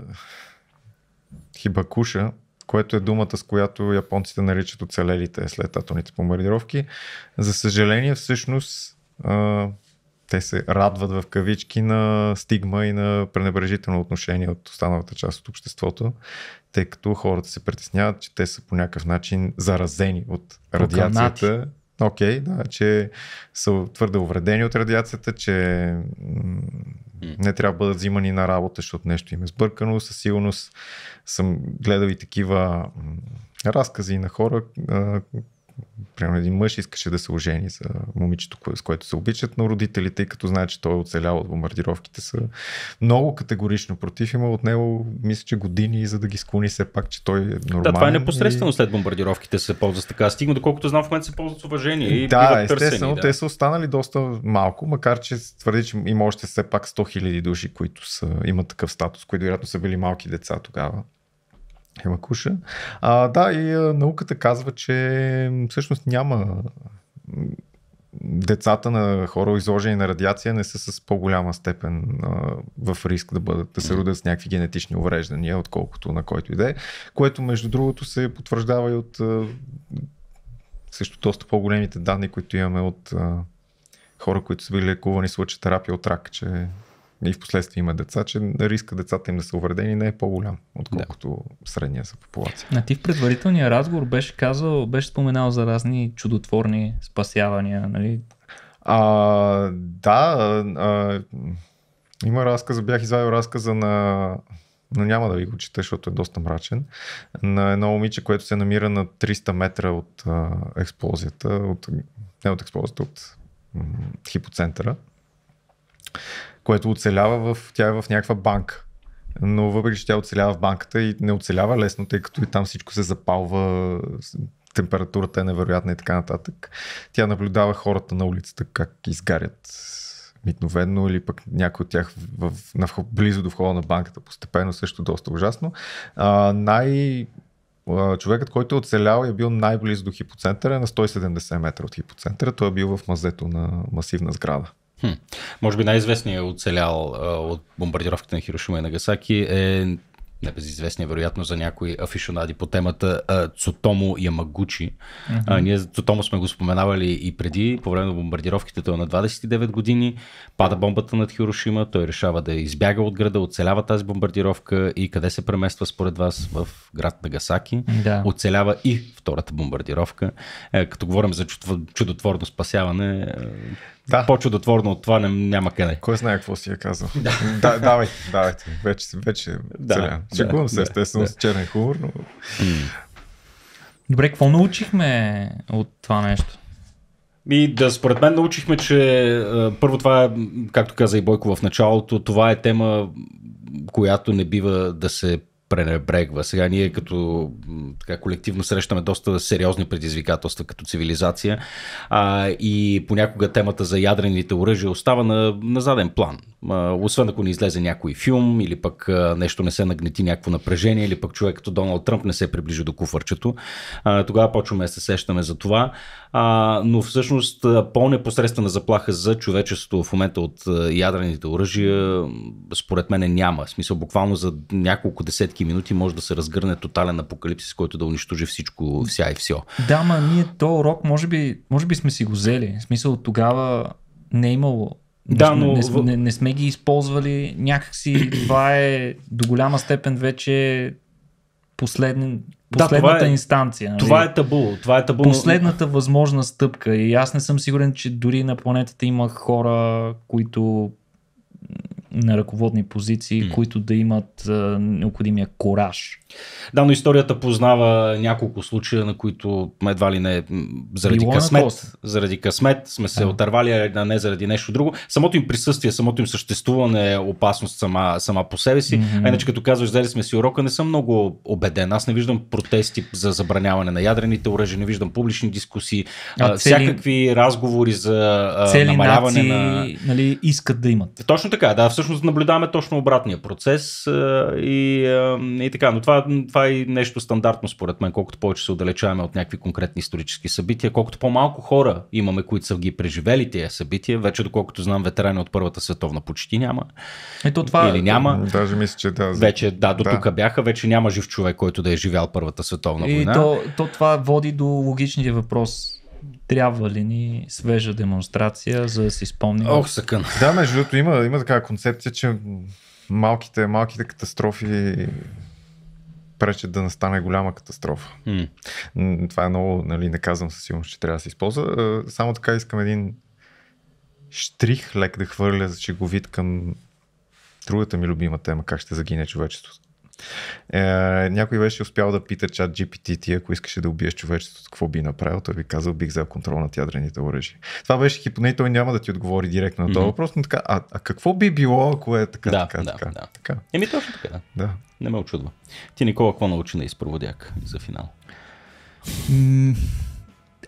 Хибакуша, което е думата, с която японците наричат оцелелите след атомните бомбардировки. За съжаление, всъщност, а, те се радват в кавички на стигма и на пренебрежително отношение от останалата част от обществото, тъй като хората се притесняват, че те са по някакъв начин заразени от радиацията. Поканати окей, okay, да, че са твърде увредени от радиацията, че не трябва да бъдат взимани на работа, защото нещо им е сбъркано. Със сигурност съм гледал и такива разкази на хора, примерно един мъж искаше да се ожени за момичето, с което се обичат, но родителите, като знаят, че той е оцелял от бомбардировките, са много категорично против. Има от него, мисля, че години, за да ги склони все пак, че той е нормален. Да, това е непосредствено и... след бомбардировките се ползва с така. Стигна, доколкото знам, в момента се ползват с уважение. И да, естествено, да. те са останали доста малко, макар че твърди, че има още все пак 100 000 души, които са, имат такъв статус, които вероятно са били малки деца тогава. Хемакуша. А, да, и а, науката казва, че всъщност няма децата на хора изложени на радиация не са с по-голяма степен а, в риск да, бъдат, да се родят с някакви генетични увреждания, отколкото на който и да е, което между другото се потвърждава и от а, също доста по-големите данни, които имаме от а, хора, които са били лекувани с лъчетерапия от рак, че и в последствие има деца, че риска децата им да са увредени не е по-голям, отколкото да. средния за популация. А ти в предварителния разговор беше казал, беше споменал за разни чудотворни спасявания, нали? А, да, а, има разказа, бях извадил разказа на но няма да ви го чета, защото е доста мрачен, на едно момиче, което се намира на 300 метра от а, експлозията, от, не от експлозията, от м- хипоцентъра което оцелява в, тя е в някаква банка. Но въпреки, че тя оцелява в банката и не оцелява лесно, тъй като и там всичко се запалва, температурата е невероятна и така нататък. Тя наблюдава хората на улицата как изгарят митновено или пък някой от тях в, в, на, близо до входа на банката постепенно също доста ужасно. А, най- човекът, който е оцелял и е бил най-близо до хипоцентъра, е на 170 метра от хипоцентъра. Той е бил в мазето на масивна сграда. Хм. Може би най-известният оцелял а, от бомбардировките на Хирошима и Нагасаки е Небезизвестният, вероятно, за някои афишонади по темата а, Цутомо Ямагучи. Mm-hmm. А, ние Цутомо сме го споменавали и преди, по време на бомбардировките той е на 29 години, пада бомбата над Хирошима, той решава да избяга от града, оцелява тази бомбардировка и къде се премества според вас в град Нагасаки. Да. Оцелява и втората бомбардировка. Е, като говорим за чудотворно спасяване, е, да. По-чудотворно от това няма къде. Кой знае какво си я е казал? Да. да давай, давай. Вече, вече да, Шегувам да, се, естествено, да. с черен хумор, но... Добре, какво научихме от това нещо? И да, според мен научихме, че първо това е, както каза и Бойко в началото, това е тема, която не бива да се пренебрегва. Сега ние като така, колективно срещаме доста сериозни предизвикателства като цивилизация а, и понякога темата за ядрените оръжия остава на, на заден план. А, освен ако не излезе някой филм или пък а, нещо не се нагнети някакво напрежение или пък човек като Доналд Тръмп не се приближи до куфърчето, а, тогава почваме да се сещаме за това. А, но всъщност по-непосредствена заплаха за човечеството в момента от ядрените оръжия според мен няма. В смисъл буквално за няколко десетки кратки минути може да се разгърне тотален апокалипсис, който да унищожи всичко, вся и все. Да, ма ние то урок може би, може би сме си го взели. В смисъл тогава не е имало да, но... не, не, не сме ги използвали. Някакси това е до голяма степен вече последен, последната да, това е, инстанция. Нали? Това е табу. Това е табу. Последната възможна стъпка. И аз не съм сигурен, че дори на планетата има хора, които на ръководни позиции, mm. които да имат а, необходимия кораж да, но историята познава няколко случая, на които едва ли не заради е късмет, заради късмет сме се а. отървали, а не заради нещо друго. Самото им присъствие, самото им съществуване е опасност сама, сама по себе си. Mm-hmm. А иначе като казваш, взели сме си урока, не съм много убеден. Аз не виждам протести за забраняване на ядрените оръжия, не виждам публични дискусии, а, цели... всякакви разговори за а, цели намаляване нации, на... Нали, искат да имат. Точно така, да. Всъщност наблюдаваме точно обратния процес и, и така. Но това това, е нещо стандартно според мен, колкото повече се отдалечаваме от някакви конкретни исторически събития, колкото по-малко хора имаме, които са ги преживели тия събития, вече доколкото знам ветерани от Първата световна почти няма. Ето това Или няма. Даже мисля, че да. Вече, да, до да. тук бяха, вече няма жив човек, който да е живял Първата световна война. И то, то това води до логичния въпрос трябва ли ни свежа демонстрация, за да си спомним? Ох, съкън. Да, между другото има, има такава концепция, че малките, малките катастрофи пречат да настане голяма катастрофа. Mm. Това е много, нали, не казвам със сигурност, че трябва да се използва. Е, само така искам един штрих лек да хвърля за чеговит към другата ми любима тема, как ще загине човечеството. Е, някой беше успял да пита чат GPT ти, ако искаше да убиеш човечеството, какво би направил? Той би казал, бих взел контрол над ядрените оръжия. Това беше хипотеза и той няма да ти отговори директно на този въпрос, но така, а, а какво би било, ако е така, да, така, да, така, да. така? Еми точно така, да. да. Не ме очудва. Ти, Никола, какво научи на изпроводяк за финал?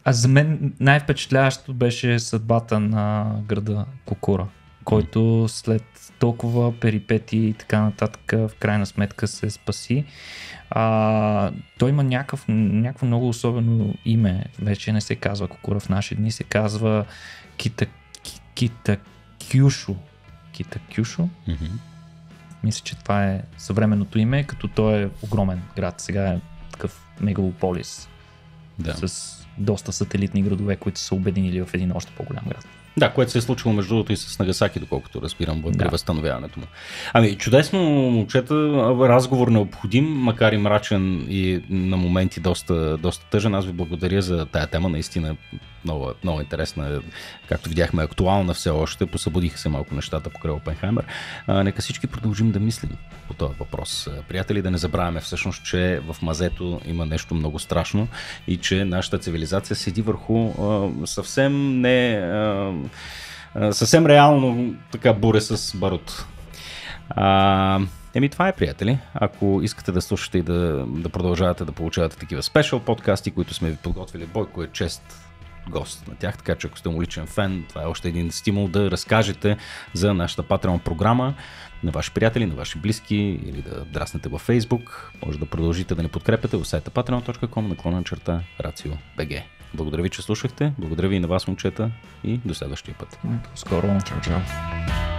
А за мен най-впечатляващо беше съдбата на града Кокура който след толкова перипети и така нататък в крайна сметка се спаси. А, той има някакъв, някакво много особено име, вече не се казва Кокура в наши дни, се казва Кита, Кита Кюшо. Кита Кюшо? Mm-hmm. Мисля, че това е съвременното име, като той е огромен град. Сега е такъв мегалополис да. с доста сателитни градове, които са обединили в един още по-голям град. Да, което се е случило между другото и с Нагасаки, доколкото разбирам, при възстановяването му. Ами, чудесно, момчета, разговор необходим, макар и мрачен и на моменти доста, доста тъжен. Аз ви благодаря за тая тема, наистина много, много интересна, е, както видяхме, актуална все още. Посъбудиха се малко нещата покрай Опенхаймер. А, нека всички продължим да мислим по този въпрос. Приятели, да не забравяме всъщност, че в мазето има нещо много страшно и че нашата цивилизация седи върху а, съвсем не... А, съвсем реално така буре с барут. А, Еми това е, приятели. Ако искате да слушате и да, да продължавате да получавате такива спешъл подкасти, които сме ви подготвили, Бойко е чест гост на тях, така че ако сте му личен фен, това е още един стимул да разкажете за нашата Patreon програма на ваши приятели, на ваши близки или да драснете във Facebook. Може да продължите да ни подкрепяте в сайта patreon.com наклона черта БГ. Благодаря ви, че слушахте. Благодаря ви и на вас, момчета. И до следващия път. Скоро. Чао, чао.